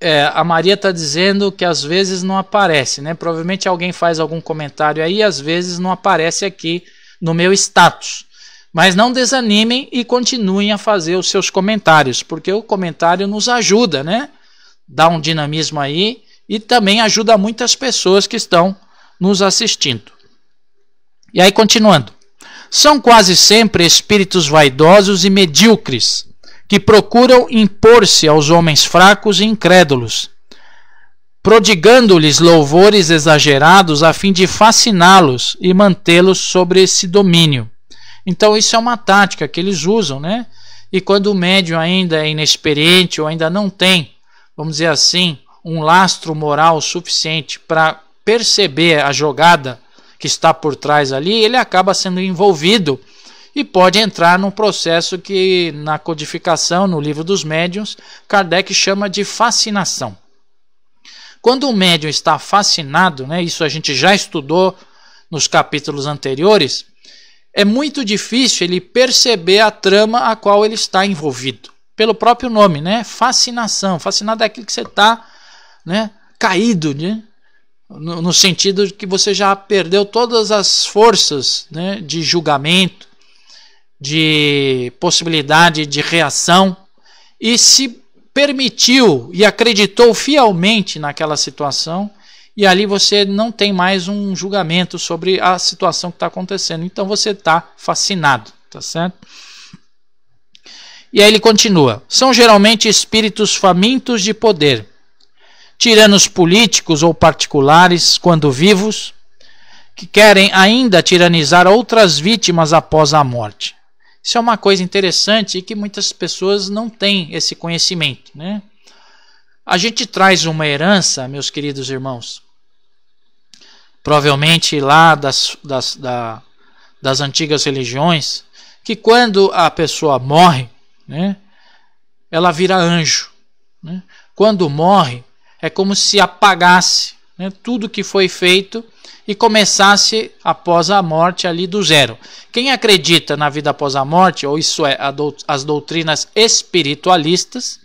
é, a Maria está dizendo que às vezes não aparece, né? Provavelmente alguém faz algum comentário aí, às vezes não aparece aqui no meu status. Mas não desanimem e continuem a fazer os seus comentários, porque o comentário nos ajuda, né? Dá um dinamismo aí e também ajuda muitas pessoas que estão nos assistindo. E aí, continuando. São quase sempre espíritos vaidosos e medíocres que procuram impor-se aos homens fracos e incrédulos, prodigando-lhes louvores exagerados a fim de fasciná-los e mantê-los sobre esse domínio. Então, isso é uma tática que eles usam, né? E quando o médium ainda é inexperiente ou ainda não tem, vamos dizer assim, um lastro moral suficiente para perceber a jogada que está por trás ali, ele acaba sendo envolvido e pode entrar num processo que na codificação, no livro dos médiuns, Kardec chama de fascinação. Quando o médium está fascinado, né, isso a gente já estudou nos capítulos anteriores, é muito difícil ele perceber a trama a qual ele está envolvido. Pelo próprio nome, né? Fascinação. Fascinado é aquilo que você está né, caído, né? No, no, sentido de que você já perdeu todas as forças né, de julgamento, de possibilidade de reação e se permitiu e acreditou fielmente naquela situação. E ali você não tem mais um julgamento sobre a situação que está acontecendo. Então você está fascinado, tá certo? E aí ele continua: são geralmente espíritos famintos de poder, tiranos políticos ou particulares, quando vivos, que querem ainda tiranizar outras vítimas após a morte. Isso é uma coisa interessante e que muitas pessoas não têm esse conhecimento. Né? A gente traz uma herança, meus queridos irmãos, provavelmente lá das, das, da, das antigas religiões, que quando a pessoa morre, né, ela vira anjo. Né? Quando morre, é como se apagasse né, tudo que foi feito e começasse após a morte ali do zero. Quem acredita na vida após a morte, ou isso é, as doutrinas espiritualistas,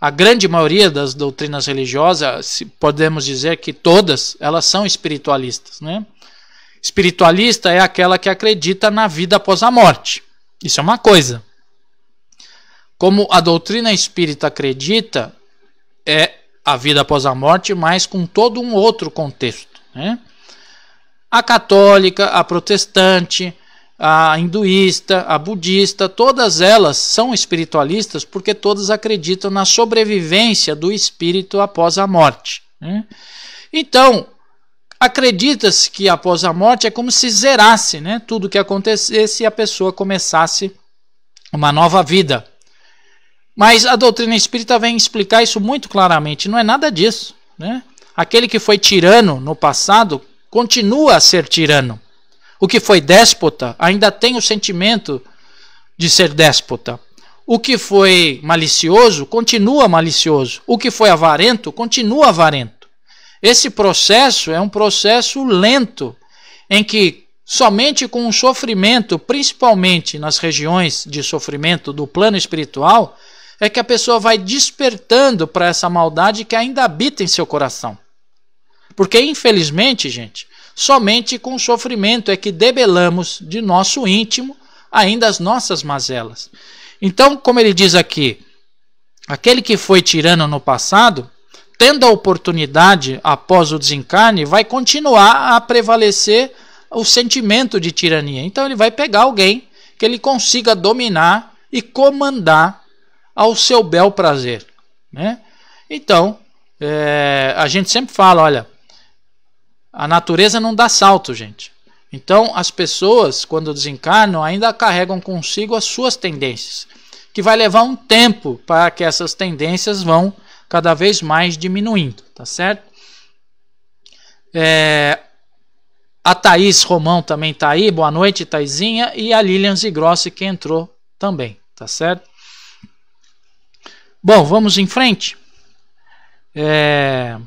a grande maioria das doutrinas religiosas, podemos dizer que todas, elas são espiritualistas. Né? Espiritualista é aquela que acredita na vida após a morte. Isso é uma coisa. Como a doutrina espírita acredita, é a vida após a morte, mas com todo um outro contexto. Né? a católica, a protestante, a hinduísta, a budista, todas elas são espiritualistas porque todas acreditam na sobrevivência do espírito após a morte. Né? Então, acredita-se que após a morte é como se zerasse né? tudo que acontecesse e a pessoa começasse uma nova vida. Mas a doutrina espírita vem explicar isso muito claramente, não é nada disso. Né? Aquele que foi tirano no passado continua a ser tirano. O que foi déspota ainda tem o sentimento de ser déspota. O que foi malicioso continua malicioso. O que foi avarento continua avarento. Esse processo é um processo lento em que somente com o sofrimento, principalmente nas regiões de sofrimento do plano espiritual, é que a pessoa vai despertando para essa maldade que ainda habita em seu coração. Porque, infelizmente, gente, somente com o sofrimento é que debelamos de nosso íntimo ainda as nossas mazelas. Então, como ele diz aqui, aquele que foi tirano no passado, tendo a oportunidade após o desencarne, vai continuar a prevalecer o sentimento de tirania. Então, ele vai pegar alguém que ele consiga dominar e comandar ao seu bel prazer. Né? Então, é, a gente sempre fala: olha, a natureza não dá salto, gente. Então, as pessoas, quando desencarnam, ainda carregam consigo as suas tendências, que vai levar um tempo para que essas tendências vão cada vez mais diminuindo, tá certo? É, a Thaís Romão também tá aí, boa noite, Taizinha, e a Lilian Zigrossi que entrou também, tá certo? Bom, vamos em frente. É...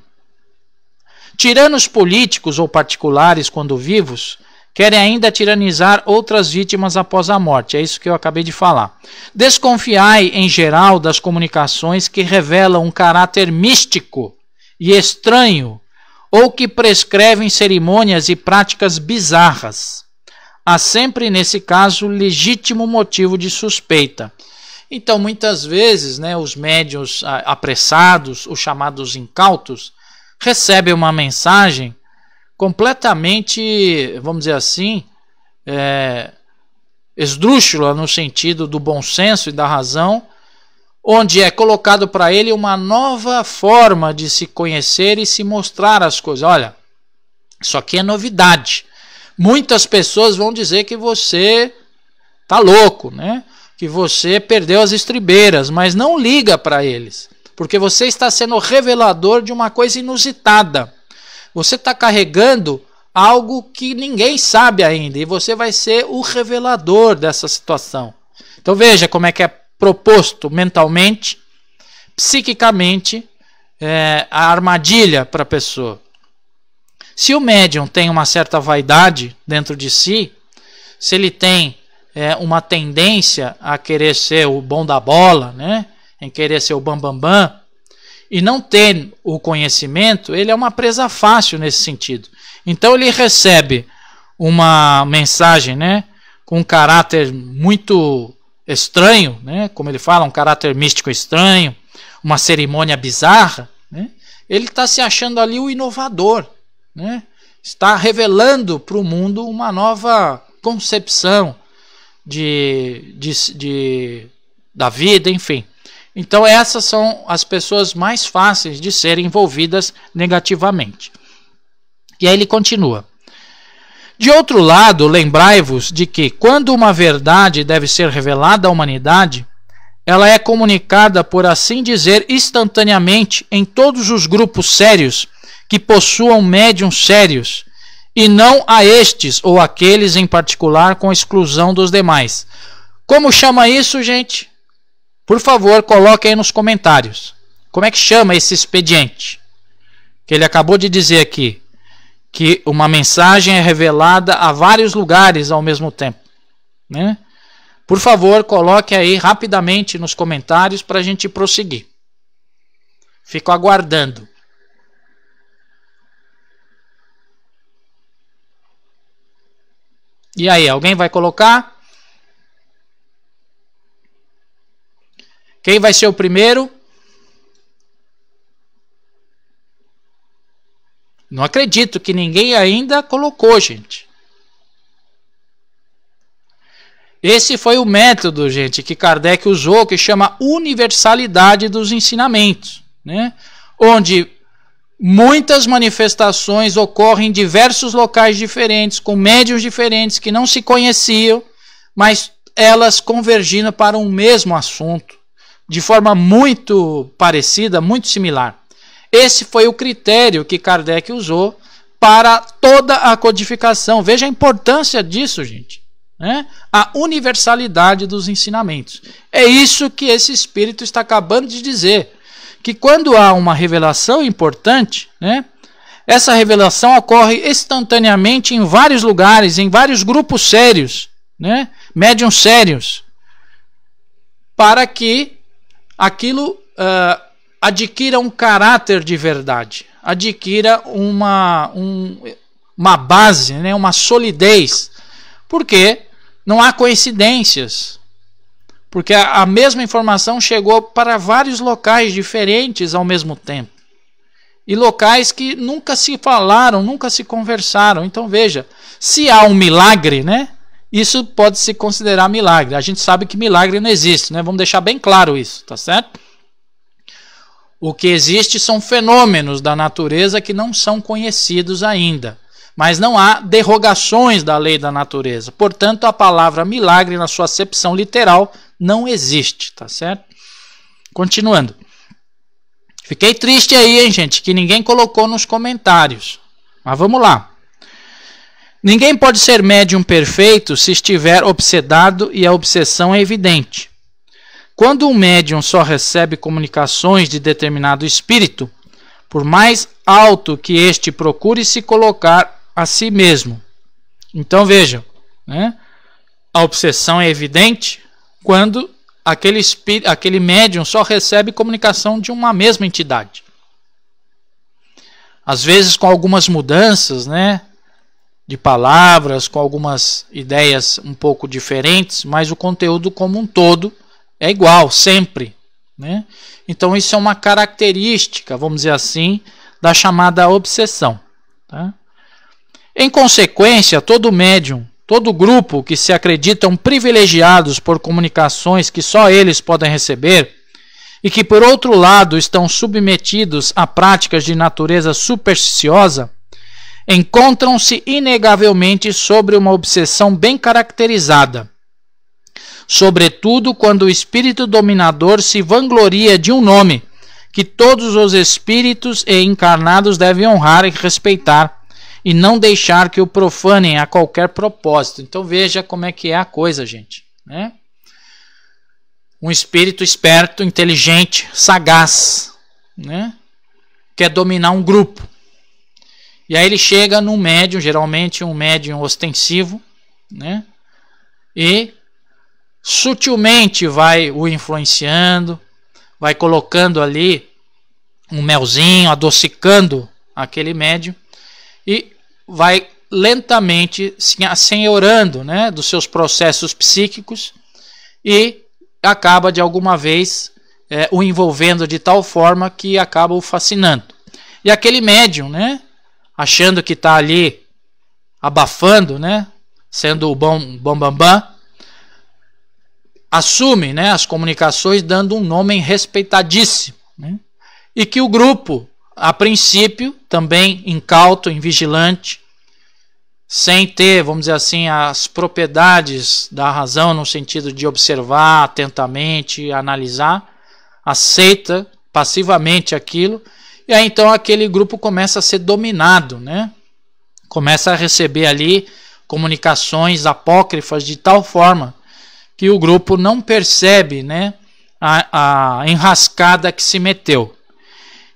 Tiranos políticos ou particulares, quando vivos, querem ainda tiranizar outras vítimas após a morte. É isso que eu acabei de falar. Desconfiai, em geral, das comunicações que revelam um caráter místico e estranho ou que prescrevem cerimônias e práticas bizarras. Há sempre, nesse caso, legítimo motivo de suspeita. Então, muitas vezes, né, os médios ah, apressados, os chamados incautos, recebe uma mensagem completamente, vamos dizer assim, é, esdrúxula no sentido do bom senso e da razão, onde é colocado para ele uma nova forma de se conhecer e se mostrar as coisas. Olha, isso aqui é novidade. Muitas pessoas vão dizer que você tá louco, né? Que você perdeu as estribeiras, mas não liga para eles porque você está sendo revelador de uma coisa inusitada. Você está carregando algo que ninguém sabe ainda e você vai ser o revelador dessa situação. Então veja como é que é proposto mentalmente, psiquicamente, é, a armadilha para a pessoa. Se o médium tem uma certa vaidade dentro de si, se ele tem é, uma tendência a querer ser o bom da bola, né? em querer ser o bambambam bam, bam, e não ter o conhecimento, ele é uma presa fácil nesse sentido. Então ele recebe uma mensagem, né, com um caráter muito estranho, né, como ele fala, um caráter místico estranho, uma cerimônia bizarra, né, ele está se achando ali o inovador, né, está revelando para o mundo uma nova concepção de, de, de da vida, enfim. Então, essas são as pessoas mais fáceis de serem envolvidas negativamente. E aí ele continua. De outro lado, lembrai-vos de que, quando uma verdade deve ser revelada à humanidade, ela é comunicada, por assim dizer, instantaneamente em todos os grupos sérios que possuam médiums sérios, e não a estes ou aqueles em particular com exclusão dos demais. Como chama isso, gente? Por favor, coloque aí nos comentários. Como é que chama esse expediente? Que ele acabou de dizer aqui que uma mensagem é revelada a vários lugares ao mesmo tempo, né? Por favor, coloque aí rapidamente nos comentários para a gente prosseguir. Fico aguardando. E aí, alguém vai colocar? Quem vai ser o primeiro? Não acredito que ninguém ainda colocou, gente. Esse foi o método, gente, que Kardec usou, que chama universalidade dos ensinamentos, né? Onde muitas manifestações ocorrem em diversos locais diferentes, com médiums diferentes que não se conheciam, mas elas convergindo para um mesmo assunto de forma muito parecida, muito similar. Esse foi o critério que Kardec usou para toda a codificação. Veja a importância disso, gente. Né? A universalidade dos ensinamentos. É isso que esse espírito está acabando de dizer. Que quando há uma revelação importante, né, essa revelação ocorre instantaneamente em vários lugares, em vários grupos sérios, né, médiums sérios, para que aquilo uh, adquira um caráter de verdade, adquira uma, um, uma base, né, uma solidez, porque não há coincidências. Porque a, a mesma informação chegou para vários locais diferentes ao mesmo tempo. E locais que nunca se falaram, nunca se conversaram. Então veja, se há um milagre, né? Isso pode se considerar milagre. A gente sabe que milagre não existe, né? Vamos deixar bem claro isso, tá certo? O que existe são fenômenos da natureza que não são conhecidos ainda, mas não há derrogações da lei da natureza. Portanto, a palavra milagre na sua acepção literal não existe, tá certo? Continuando. Fiquei triste aí, hein, gente, que ninguém colocou nos comentários. Mas vamos lá. Ninguém pode ser médium perfeito se estiver obsedado e a obsessão é evidente. Quando um médium só recebe comunicações de determinado espírito, por mais alto que este procure se colocar a si mesmo. Então vejam, né? a obsessão é evidente quando aquele, espírito, aquele médium só recebe comunicação de uma mesma entidade. Às vezes, com algumas mudanças, né? de palavras, com algumas ideias um pouco diferentes, mas o conteúdo como um todo é igual, sempre. Né? Então, isso é uma característica, vamos dizer assim, da chamada obsessão. Tá? Em consequência, todo médium, todo grupo que se acreditam privilegiados por comunicações que só eles podem receber e que, por outro lado, estão submetidos a práticas de natureza supersticiosa, encontram-se inegavelmente sobre uma obsessão bem caracterizada, sobretudo quando o espírito dominador se vangloria de um nome que todos os espíritos e encarnados devem honrar e respeitar e não deixar que o profanem a qualquer propósito. Então veja como é que é a coisa, gente, né? Um espírito esperto, inteligente, sagaz, né? Quer dominar um grupo e aí ele chega num médium, geralmente um médium ostensivo, né? E sutilmente vai o influenciando, vai colocando ali um melzinho, adocicando aquele médium e vai lentamente se assenhorando né, dos seus processos psíquicos e acaba de alguma vez é, o envolvendo de tal forma que acaba o fascinando. E aquele médium, né, achando que está ali abafando, né? Sendo o bom bom, bam bam, assume, né, as comunicações dando um nome respeitadíssimo, né? E que o grupo, a princípio, também incauto, invigilante, sem ter, vamos dizer assim, as propriedades da razão no sentido de observar atentamente, analisar, aceita passivamente aquilo e aí então aquele grupo começa a ser dominado, né? Começa a receber ali comunicações apócrifas de tal forma que o grupo não percebe, né, a, a enrascada que se meteu.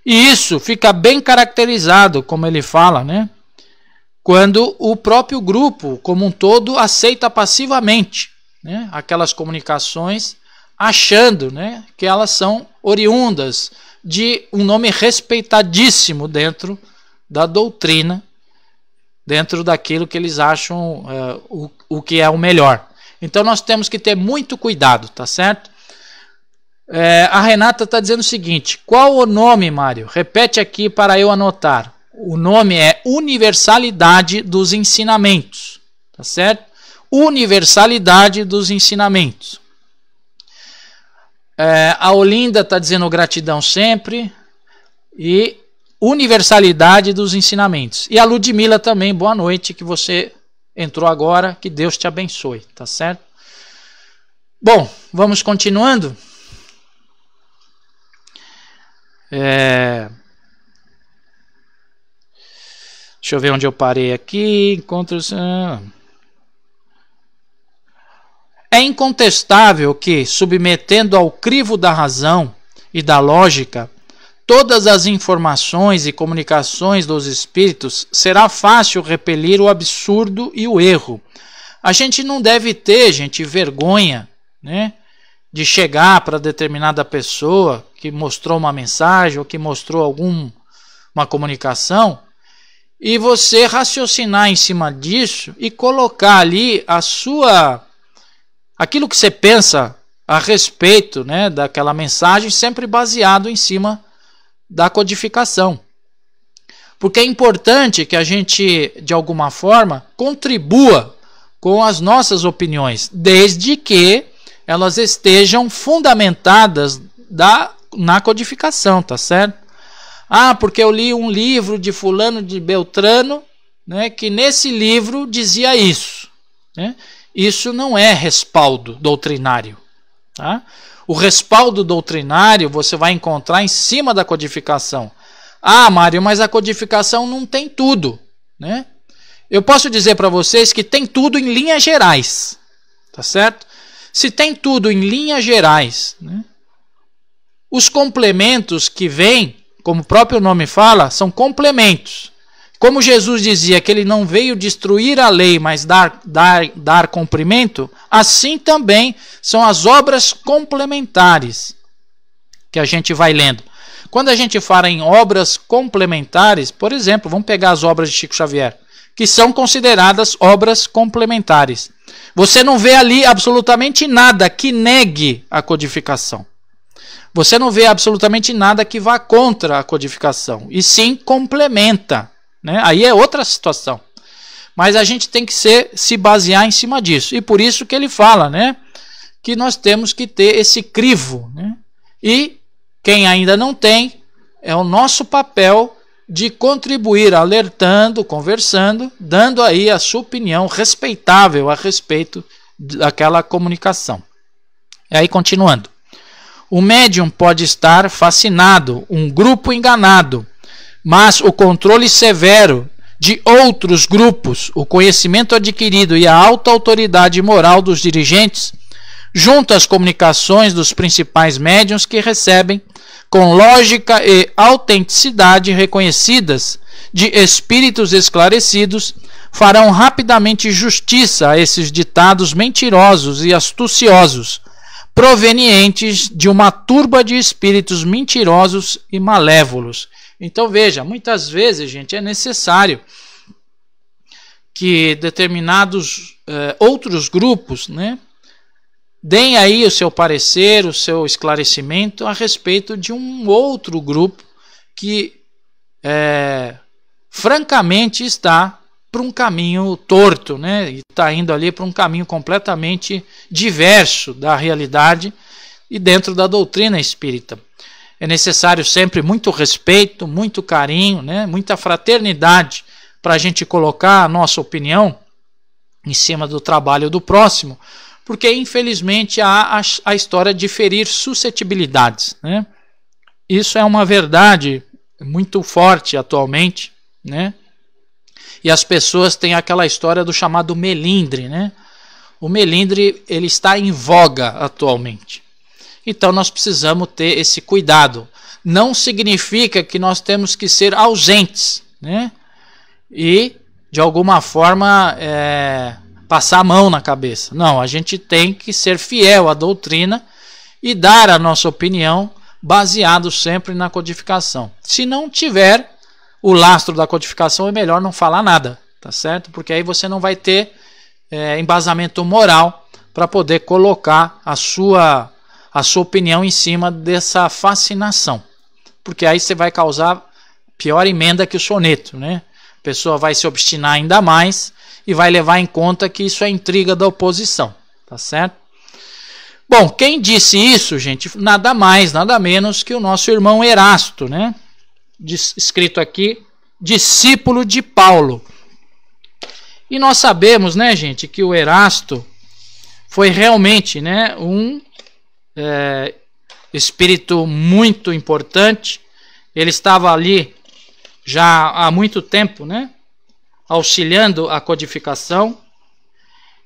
E isso fica bem caracterizado, como ele fala, né? Quando o próprio grupo, como um todo, aceita passivamente né, aquelas comunicações, achando né, que elas são oriundas de um nome respeitadíssimo dentro da doutrina, dentro daquilo que eles acham uh, o, o que é o melhor. Então nós temos que ter muito cuidado, tá certo? É, a Renata está dizendo o seguinte: qual o nome, Mário? Repete aqui para eu anotar. O nome é Universalidade dos Ensinamentos, tá certo? Universalidade dos Ensinamentos. É, a Olinda está dizendo gratidão sempre. E universalidade dos ensinamentos. E a Ludmila também, boa noite, que você entrou agora, que Deus te abençoe, tá certo? Bom, vamos continuando. É... Deixa eu ver onde eu parei aqui. Encontros. Ah. É incontestável que, submetendo ao crivo da razão e da lógica, todas as informações e comunicações dos espíritos, será fácil repelir o absurdo e o erro. A gente não deve ter, gente, vergonha, né? De chegar para determinada pessoa que mostrou uma mensagem ou que mostrou alguma comunicação e você raciocinar em cima disso e colocar ali a sua aquilo que você pensa a respeito né, daquela mensagem, sempre baseado em cima da codificação. Porque é importante que a gente, de alguma forma, contribua com as nossas opiniões, desde que elas estejam fundamentadas da, na codificação, tá certo? Ah, porque eu li um livro de Fulano de Beltrano, né, que nesse livro dizia isso. Né? Isso não é respaldo doutrinário. Tá? O respaldo doutrinário você vai encontrar em cima da codificação. Ah, Mário, mas a codificação não tem tudo. Né? Eu posso dizer para vocês que tem tudo em linhas gerais. Tá certo? Se tem tudo em linhas gerais, né? os complementos que vêm, como o próprio nome fala, são complementos. Como Jesus dizia que ele não veio destruir a lei, mas dar, dar, dar cumprimento, assim também são as obras complementares que a gente vai lendo. Quando a gente fala em obras complementares, por exemplo, vamos pegar as obras de Chico Xavier, que são consideradas obras complementares. Você não vê ali absolutamente nada que negue a codificação. Você não vê absolutamente nada que vá contra a codificação, e sim complementa. Né? Aí é outra situação. Mas a gente tem que ser, se basear em cima disso. E por isso que ele fala né, que nós temos que ter esse crivo. Né? E quem ainda não tem, é o nosso papel de contribuir alertando, conversando, dando aí a sua opinião respeitável a respeito daquela comunicação. E aí, continuando. O médium pode estar fascinado, um grupo enganado, mas o controle severo de outros grupos, o conhecimento adquirido e a alta autoridade moral dos dirigentes, junto às comunicações dos principais médiuns que recebem, com lógica e autenticidade reconhecidas, de espíritos esclarecidos, farão rapidamente justiça a esses ditados mentirosos e astuciosos, provenientes de uma turba de espíritos mentirosos e malévolos, então veja, muitas vezes, gente, é necessário que determinados eh, outros grupos, né, deem aí o seu parecer, o seu esclarecimento a respeito de um outro grupo que, eh, francamente, está para um caminho torto, né? E está indo ali para um caminho completamente diverso da realidade e dentro da doutrina espírita. É necessário sempre muito respeito, muito carinho, né? muita fraternidade para a gente colocar a nossa opinião em cima do trabalho do próximo, porque infelizmente há a, a história de ferir suscetibilidades. Né? Isso é uma verdade muito forte atualmente, né? E as pessoas têm aquela história do chamado melindre, né? O melindre ele está em voga atualmente. Então nós precisamos ter esse cuidado. Não significa que nós temos que ser ausentes, né? E de alguma forma é, passar a mão na cabeça. Não, a gente tem que ser fiel à doutrina e dar a nossa opinião baseado sempre na codificação. Se não tiver o lastro da codificação, é melhor não falar nada, tá certo? Porque aí você não vai ter é, embasamento moral para poder colocar a sua a sua opinião em cima dessa fascinação. Porque aí você vai causar pior emenda que o soneto, né? A pessoa vai se obstinar ainda mais e vai levar em conta que isso é intriga da oposição, tá certo? Bom, quem disse isso, gente, nada mais, nada menos que o nosso irmão Erasto, né? Escrito aqui, discípulo de Paulo. E nós sabemos, né, gente, que o Erasto foi realmente, né, um é, espírito muito importante. Ele estava ali já há muito tempo, né? Auxiliando a codificação.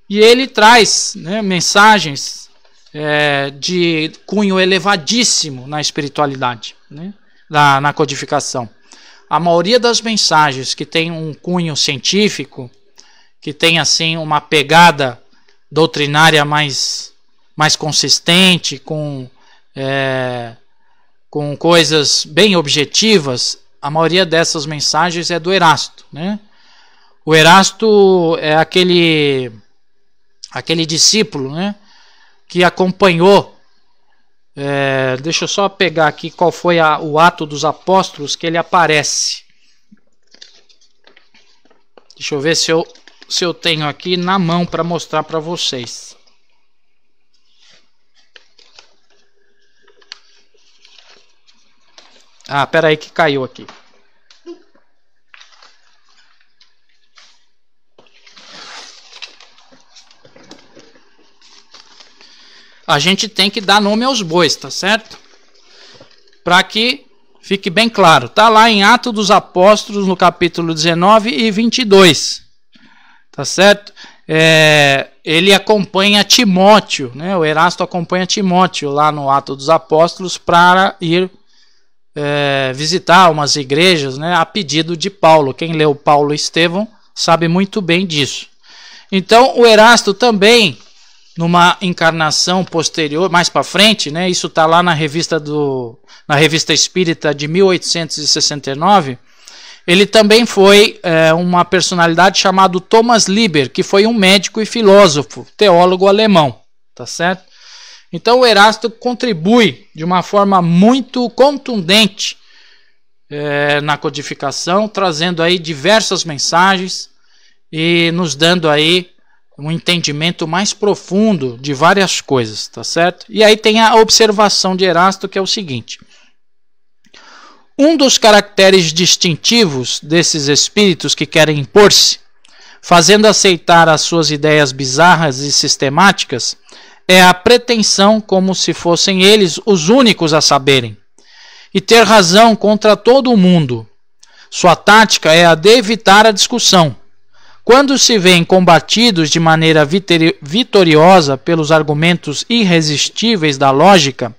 E ele traz né, mensagens é, de cunho elevadíssimo na espiritualidade, né, na, na codificação. A maioria das mensagens que tem um cunho científico, que tem assim uma pegada doutrinária mais mais consistente, com, é, com coisas bem objetivas, a maioria dessas mensagens é do Erasto. Né? O Erasto é aquele, aquele discípulo né, que acompanhou. É, deixa eu só pegar aqui qual foi a, o ato dos apóstolos que ele aparece. Deixa eu ver se eu, se eu tenho aqui na mão para mostrar para vocês. Ah, pera aí que caiu aqui. A gente tem que dar nome aos bois, tá certo? Para que fique bem claro. Tá lá em Atos dos Apóstolos, no capítulo 19 e 22. Tá certo? É, ele acompanha Timóteo, né? O Erasto acompanha Timóteo lá no Atos dos Apóstolos para ir é, visitar umas igrejas né, a pedido de Paulo. Quem leu Paulo Estevão sabe muito bem disso. Então, o Erasto também, numa encarnação posterior, mais para frente, né, isso está lá na revista, do, na revista Espírita de 1869, ele também foi é, uma personalidade chamado Thomas Liber, que foi um médico e filósofo, teólogo alemão, tá certo? Então o Erasto contribui de uma forma muito contundente é, na codificação, trazendo aí diversas mensagens e nos dando aí um entendimento mais profundo de várias coisas, tá certo? E aí tem a observação de Erasto que é o seguinte: um dos caracteres distintivos desses espíritos que querem impor-se, fazendo aceitar as suas ideias bizarras e sistemáticas, é a pretensão como se fossem eles os únicos a saberem, e ter razão contra todo o mundo. Sua tática é a de evitar a discussão. Quando se veem combatidos de maneira vitoriosa pelos argumentos irresistíveis da lógica,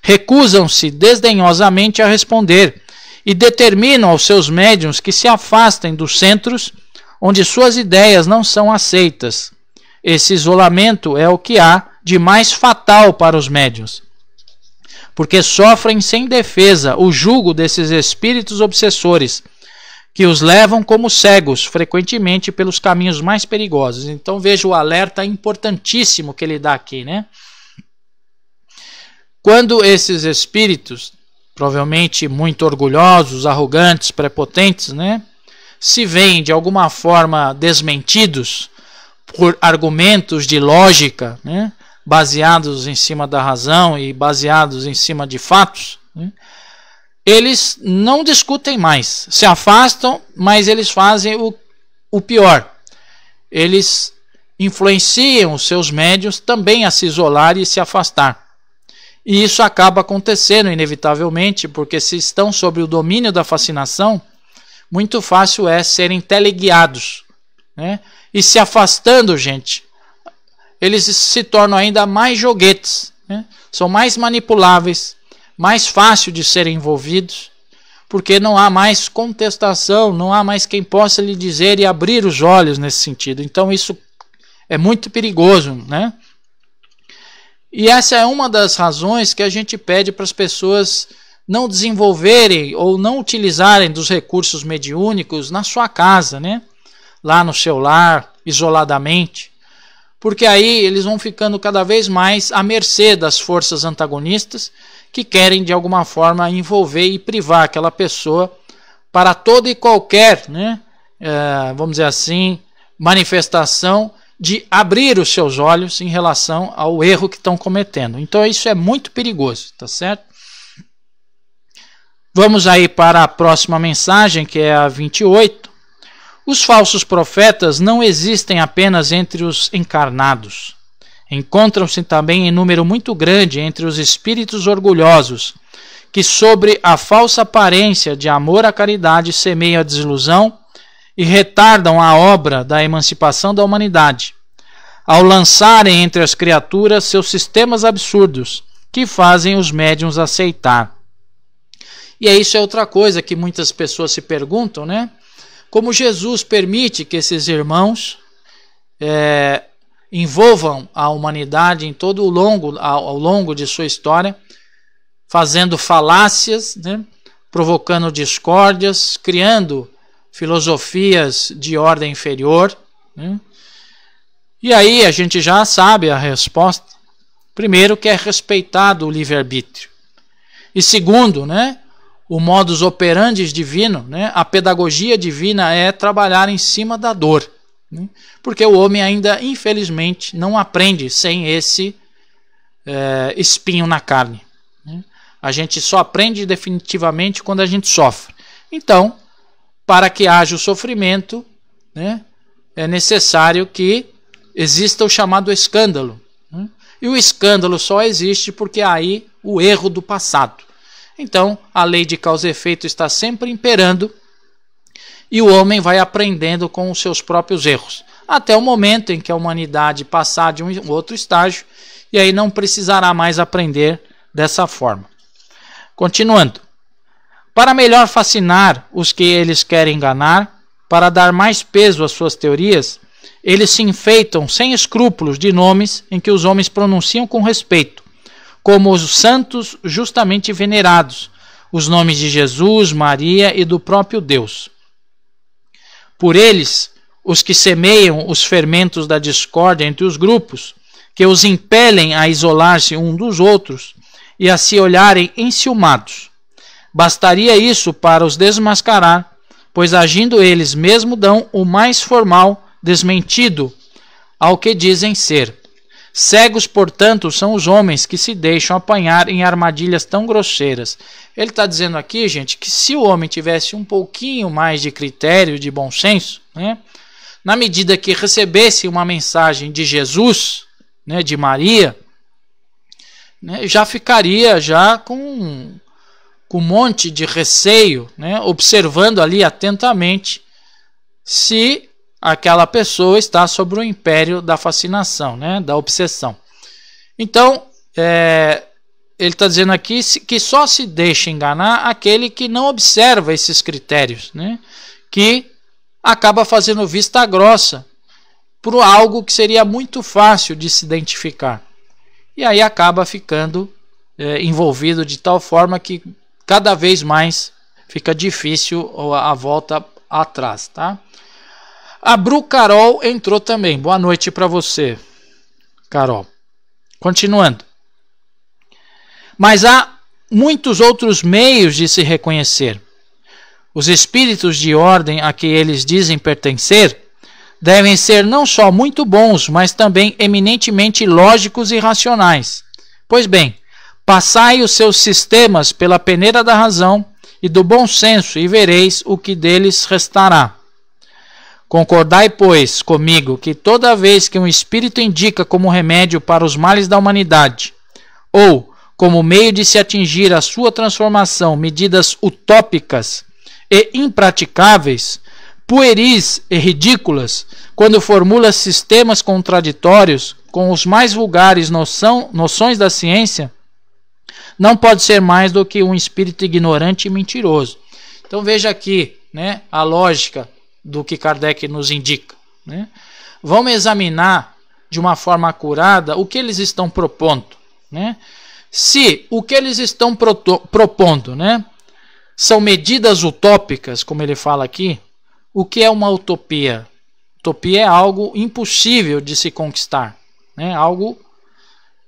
recusam-se desdenhosamente a responder e determinam aos seus médiums que se afastem dos centros onde suas ideias não são aceitas. Esse isolamento é o que há de mais fatal para os médios, porque sofrem sem defesa o jugo desses espíritos obsessores, que os levam como cegos, frequentemente pelos caminhos mais perigosos. Então veja o alerta importantíssimo que ele dá aqui, né? Quando esses espíritos, provavelmente muito orgulhosos, arrogantes, prepotentes, né, se veem de alguma forma desmentidos por argumentos de lógica, né, baseados em cima da razão e baseados em cima de fatos, né? eles não discutem mais, se afastam, mas eles fazem o, o pior. Eles influenciam os seus médios também a se isolar e se afastar. E isso acaba acontecendo inevitavelmente, porque se estão sob o domínio da fascinação, muito fácil é serem teleguiados. Né? E se afastando, gente, eles se tornam ainda mais joguetes, né? são mais manipuláveis, mais fácil de serem envolvidos, porque não há mais contestação, não há mais quem possa lhe dizer e abrir os olhos nesse sentido. Então isso é muito perigoso, né? E essa é uma das razões que a gente pede para as pessoas não desenvolverem ou não utilizarem dos recursos mediúnicos na sua casa, né? Lá no seu lar, isoladamente porque aí eles vão ficando cada vez mais à mercê das forças antagonistas que querem de alguma forma envolver e privar aquela pessoa para toda e qualquer, né, é, vamos dizer assim, manifestação de abrir os seus olhos em relação ao erro que estão cometendo. Então isso é muito perigoso, tá certo? Vamos aí para a próxima mensagem, que é a 28. Os falsos profetas não existem apenas entre os encarnados. Encontram-se também em número muito grande entre os espíritos orgulhosos, que, sobre a falsa aparência de amor à caridade, semeiam a desilusão e retardam a obra da emancipação da humanidade, ao lançarem entre as criaturas seus sistemas absurdos, que fazem os médiums aceitar. E é isso é outra coisa que muitas pessoas se perguntam, né? como Jesus permite que esses irmãos é, envolvam a humanidade em todo o longo, ao, ao longo de sua história, fazendo falácias, né, provocando discórdias, criando filosofias de ordem inferior. Né? E aí a gente já sabe a resposta. Primeiro, que é respeitado o livre-arbítrio. E segundo, né, o modus operandi divino, né? a pedagogia divina é trabalhar em cima da dor. Né? Porque o homem ainda, infelizmente, não aprende sem esse é, espinho na carne. Né? A gente só aprende definitivamente quando a gente sofre. Então, para que haja o sofrimento, né, é necessário que exista o chamado escândalo. Né? E o escândalo só existe porque aí o erro do passado. Então, a lei de causa e efeito está sempre imperando e o homem vai aprendendo com os seus próprios erros, até o momento em que a humanidade passar de um outro estágio e aí não precisará mais aprender dessa forma. Continuando. Para melhor fascinar os que eles querem enganar, para dar mais peso às suas teorias, eles se enfeitam sem escrúpulos de nomes em que os homens pronunciam com respeito como os santos justamente venerados, os nomes de Jesus, Maria e do próprio Deus. Por eles, os que semeiam os fermentos da discórdia entre os grupos, que os impelem a isolar-se um dos outros e a se olharem enciumados. Bastaria isso para os desmascarar, pois agindo eles mesmo dão o mais formal desmentido ao que dizem ser. Cegos, portanto, são os homens que se deixam apanhar em armadilhas tão grosseiras. Ele está dizendo aqui, gente, que se o homem tivesse um pouquinho mais de critério, de bom senso, né, na medida que recebesse uma mensagem de Jesus, né, de Maria, né, já ficaria já com, com um monte de receio, né, observando ali atentamente se aquela pessoa está sob o império da fascinação, né? da obsessão. Então, é, ele está dizendo aqui que só se deixa enganar aquele que não observa esses critérios, né? que acaba fazendo vista grossa por algo que seria muito fácil de se identificar. E aí acaba ficando é, envolvido de tal forma que cada vez mais fica difícil a volta atrás. Tá? A Bru Carol entrou também. Boa noite para você, Carol. Continuando. Mas há muitos outros meios de se reconhecer. Os espíritos de ordem a que eles dizem pertencer devem ser não só muito bons, mas também eminentemente lógicos e racionais. Pois bem, passai os seus sistemas pela peneira da razão e do bom senso e vereis o que deles restará. Concordai, pois, comigo que toda vez que um espírito indica como remédio para os males da humanidade, ou como meio de se atingir a sua transformação medidas utópicas e impraticáveis, pueris e ridículas, quando formula sistemas contraditórios com os mais vulgares noção, noções da ciência, não pode ser mais do que um espírito ignorante e mentiroso. Então veja aqui né, a lógica do que Kardec nos indica. Né? Vamos examinar de uma forma acurada o que eles estão propondo. Né? Se o que eles estão propondo né, são medidas utópicas, como ele fala aqui, o que é uma utopia? Utopia é algo impossível de se conquistar, né? algo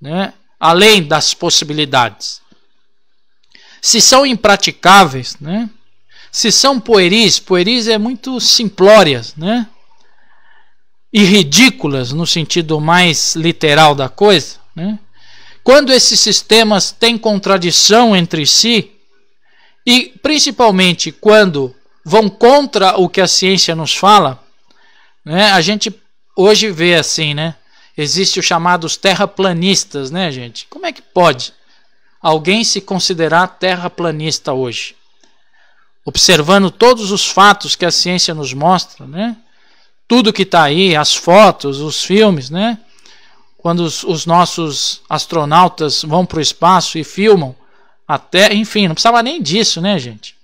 né, além das possibilidades. Se são impraticáveis, né, se são pueris, pueris é muito simplórias, né? E ridículas no sentido mais literal da coisa, né? Quando esses sistemas têm contradição entre si e principalmente quando vão contra o que a ciência nos fala, né? A gente hoje vê assim, né? Existe o chamado terraplanistas, né, gente? Como é que pode alguém se considerar terraplanista hoje? observando todos os fatos que a ciência nos mostra, né? Tudo que está aí, as fotos, os filmes, né? Quando os, os nossos astronautas vão para o espaço e filmam até, enfim, não precisava nem disso, né, gente?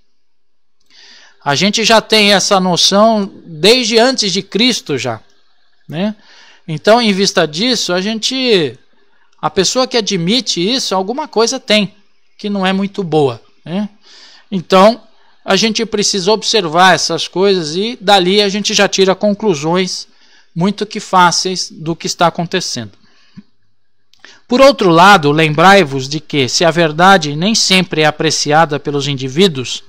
A gente já tem essa noção desde antes de Cristo já, né? Então, em vista disso, a gente a pessoa que admite isso, alguma coisa tem que não é muito boa, né? Então, a gente precisa observar essas coisas e dali a gente já tira conclusões muito que fáceis do que está acontecendo. Por outro lado, lembrai-vos de que, se a verdade nem sempre é apreciada pelos indivíduos,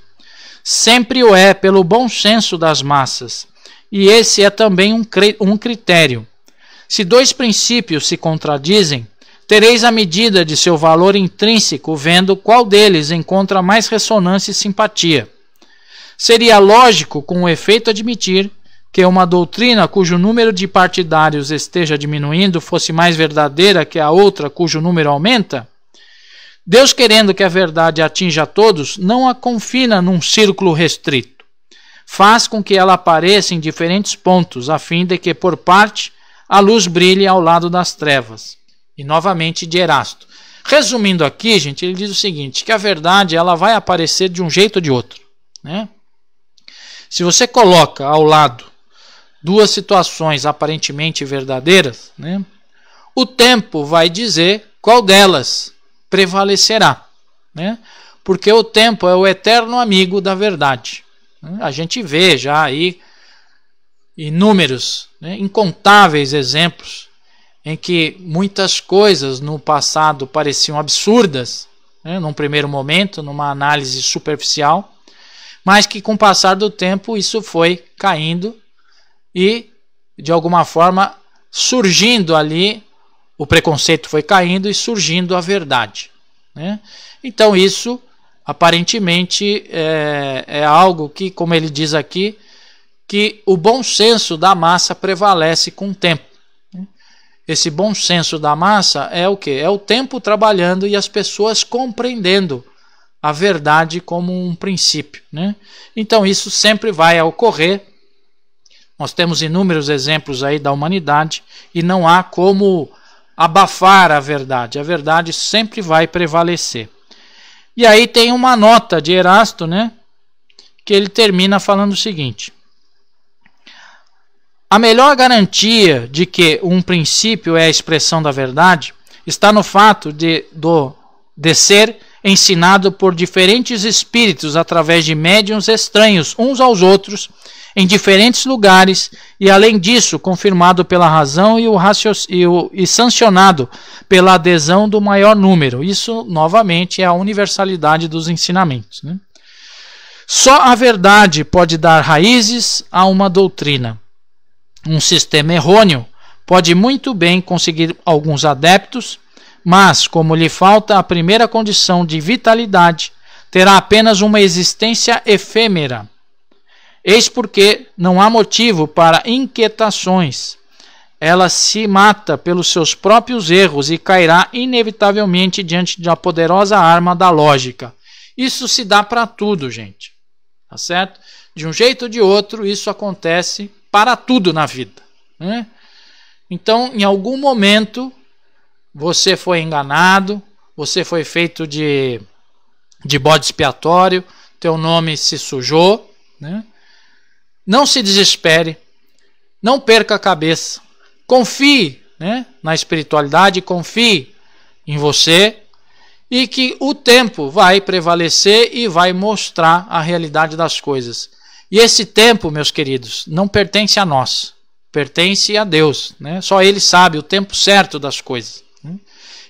sempre o é pelo bom senso das massas, e esse é também um, um critério. Se dois princípios se contradizem, tereis a medida de seu valor intrínseco, vendo qual deles encontra mais ressonância e simpatia. Seria lógico, com efeito, admitir que uma doutrina cujo número de partidários esteja diminuindo fosse mais verdadeira que a outra cujo número aumenta? Deus, querendo que a verdade atinja a todos, não a confina num círculo restrito. Faz com que ela apareça em diferentes pontos, a fim de que, por parte, a luz brilhe ao lado das trevas. E novamente de Erasto. Resumindo aqui, gente, ele diz o seguinte: que a verdade ela vai aparecer de um jeito ou de outro. Né? Se você coloca ao lado duas situações aparentemente verdadeiras, né, o tempo vai dizer qual delas prevalecerá, né? Porque o tempo é o eterno amigo da verdade. Né? A gente vê já aí inúmeros, né, incontáveis exemplos em que muitas coisas no passado pareciam absurdas, né, num primeiro momento, numa análise superficial, mas que com o passar do tempo isso foi caindo e de alguma forma surgindo ali o preconceito foi caindo e surgindo a verdade. Né? Então isso aparentemente é, é algo que, como ele diz aqui, que o bom senso da massa prevalece com o tempo. Né? Esse bom senso da massa é o que? É o tempo trabalhando e as pessoas compreendendo a verdade como um princípio. Né? Então isso sempre vai ocorrer. Nós temos inúmeros exemplos aí da humanidade e não há como abafar a verdade. A verdade sempre vai prevalecer. E aí tem uma nota de Erasto, né, que ele termina falando o seguinte: A melhor garantia de que um princípio é a expressão da verdade está no fato de do de ser ensinado por diferentes espíritos através de médiums estranhos uns aos outros, em diferentes lugares, e além disso, confirmado pela razão e, o e, o, e sancionado pela adesão do maior número. Isso, novamente, é a universalidade dos ensinamentos. Né? Só a verdade pode dar raízes a uma doutrina. Um sistema errôneo pode muito bem conseguir alguns adeptos mas, como lhe falta a primeira condição de vitalidade, terá apenas uma existência efêmera. Eis porque não há motivo para inquietações. Ela se mata pelos seus próprios erros e cairá inevitavelmente diante da poderosa arma da lógica. Isso se dá para tudo, gente. Tá certo? De um jeito ou de outro, isso acontece para tudo na vida. Né? Então, em algum momento, você foi enganado, você foi feito de, de bode expiatório, teu nome se sujou. Né? Não se desespere, não perca a cabeça, confie né, na espiritualidade, confie em você e que o tempo vai prevalecer e vai mostrar a realidade das coisas. E esse tempo, meus queridos, não pertence a nós, pertence a Deus, né? Só ele sabe o tempo certo das coisas.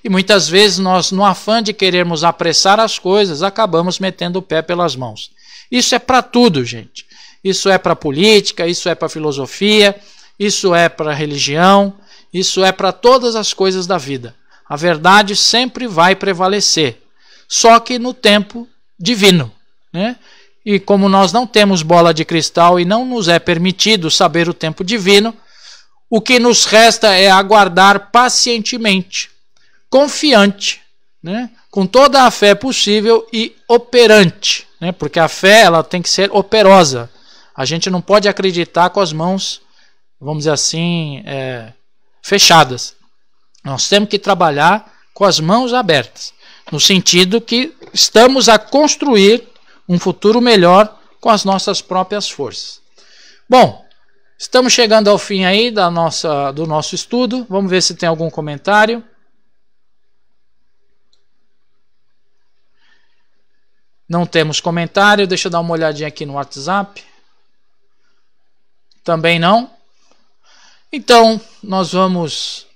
E muitas vezes nós, no afã de querermos apressar as coisas, acabamos metendo o pé pelas mãos. Isso é para tudo, gente. Isso é para política, isso é para filosofia, isso é para religião, isso é para todas as coisas da vida. A verdade sempre vai prevalecer, só que no tempo divino, né? E como nós não temos bola de cristal e não nos é permitido saber o tempo divino, o que nos resta é aguardar pacientemente confiante, né? com toda a fé possível e operante, né? porque a fé ela tem que ser operosa. A gente não pode acreditar com as mãos, vamos dizer assim, é, fechadas. Nós temos que trabalhar com as mãos abertas, no sentido que estamos a construir um futuro melhor com as nossas próprias forças. Bom, estamos chegando ao fim aí da nossa, do nosso estudo. Vamos ver se tem algum comentário. Não temos comentário. Deixa eu dar uma olhadinha aqui no WhatsApp. Também não. Então, nós vamos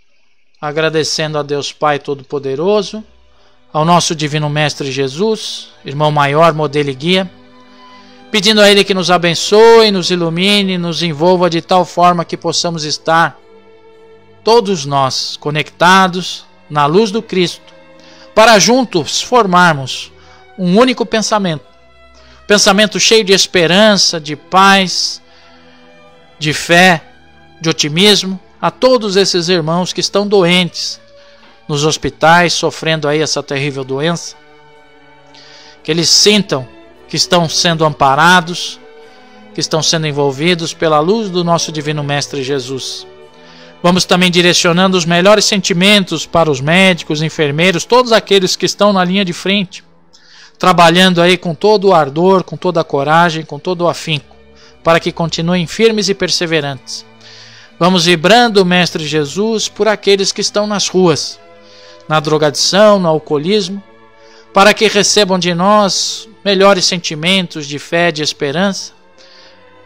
agradecendo a Deus Pai Todo-Poderoso, ao nosso Divino Mestre Jesus, irmão maior, modelo e guia, pedindo a Ele que nos abençoe, nos ilumine, nos envolva de tal forma que possamos estar todos nós conectados na luz do Cristo, para juntos formarmos um único pensamento. Pensamento cheio de esperança, de paz, de fé, de otimismo a todos esses irmãos que estão doentes nos hospitais, sofrendo aí essa terrível doença. Que eles sintam que estão sendo amparados, que estão sendo envolvidos pela luz do nosso divino mestre Jesus. Vamos também direcionando os melhores sentimentos para os médicos, enfermeiros, todos aqueles que estão na linha de frente trabalhando aí com todo o ardor, com toda a coragem, com todo o afinco, para que continuem firmes e perseverantes. Vamos vibrando, Mestre Jesus, por aqueles que estão nas ruas, na drogadição, no alcoolismo, para que recebam de nós melhores sentimentos de fé, de esperança,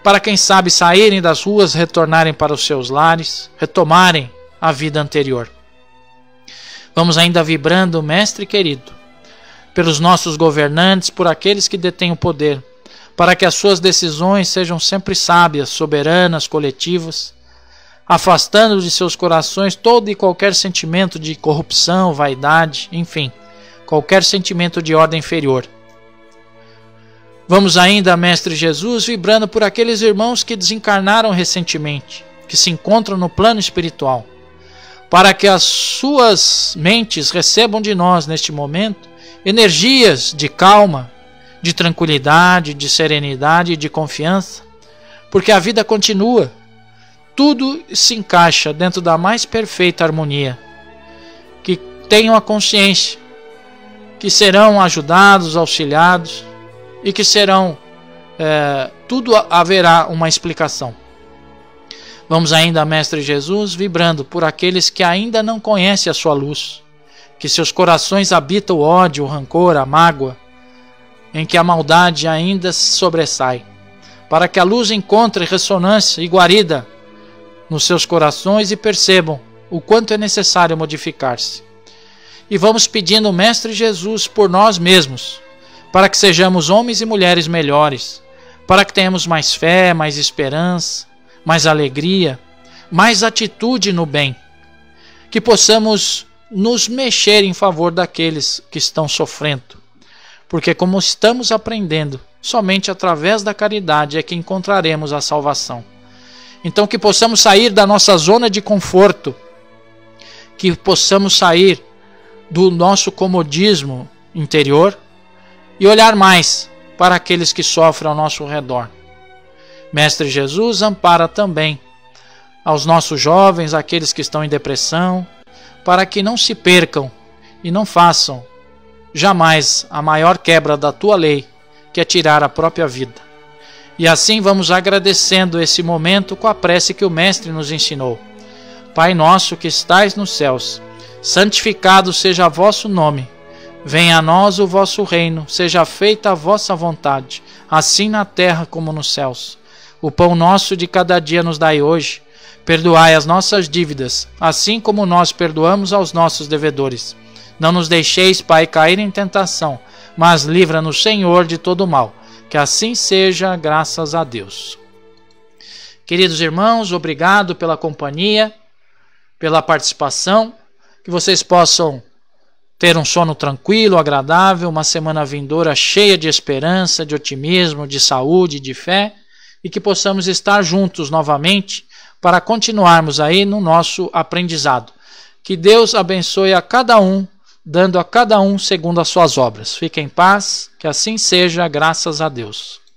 para quem sabe saírem das ruas, retornarem para os seus lares, retomarem a vida anterior. Vamos ainda vibrando, Mestre querido, pelos nossos governantes, por aqueles que detêm o poder, para que as suas decisões sejam sempre sábias, soberanas, coletivas, afastando de seus corações todo e qualquer sentimento de corrupção, vaidade, enfim, qualquer sentimento de ordem inferior. Vamos ainda, Mestre Jesus, vibrando por aqueles irmãos que desencarnaram recentemente, que se encontram no plano espiritual, para que as suas mentes recebam de nós, neste momento, energias de calma, de tranquilidade, de serenidade e de confiança, porque a vida continua. Tudo se encaixa dentro da mais perfeita harmonia. Que tenham a consciência que serão ajudados, auxiliados e que serão. É, tudo haverá uma explicação. Vamos ainda, Mestre Jesus, vibrando por aqueles que ainda não conhecem a sua luz que seus corações habita o ódio, o rancor, a mágoa, em que a maldade ainda se sobressai, para que a luz encontre ressonância e guarida nos seus corações e percebam o quanto é necessário modificar-se. E vamos pedindo ao Mestre Jesus por nós mesmos, para que sejamos homens e mulheres melhores, para que tenhamos mais fé, mais esperança, mais alegria, mais atitude no bem, que possamos nos mexer em favor daqueles que estão sofrendo. Porque, como estamos aprendendo, somente através da caridade é que encontraremos a salvação. Então, que possamos sair da nossa zona de conforto, que possamos sair do nosso comodismo interior e olhar mais para aqueles que sofrem ao nosso redor. Mestre Jesus, ampara também aos nossos jovens, aqueles que estão em depressão, para que não se percam e não façam jamais a maior quebra da tua lei, que é tirar a própria vida. E assim vamos agradecendo esse momento com a prece que o Mestre nos ensinou. Pai nosso que estais nos céus, santificado seja vosso nome. Venha a nós o vosso reino, seja feita a vossa vontade, assim na terra como nos céus. O pão nosso de cada dia nos dai hoje Perdoai as nossas dívidas, assim como nós perdoamos aos nossos devedores. Não nos deixeis, Pai, cair em tentação, mas livra-nos, Senhor, de todo mal. Que assim seja, graças a Deus. Queridos irmãos, obrigado pela companhia, pela participação. Que vocês possam ter um sono tranquilo, agradável, uma semana vindoura cheia de esperança, de otimismo, de saúde, de fé e que possamos estar juntos novamente para continuarmos aí no nosso aprendizado. Que Deus abençoe a cada um, dando a cada um segundo as suas obras. Fique em paz, que assim seja, graças a Deus.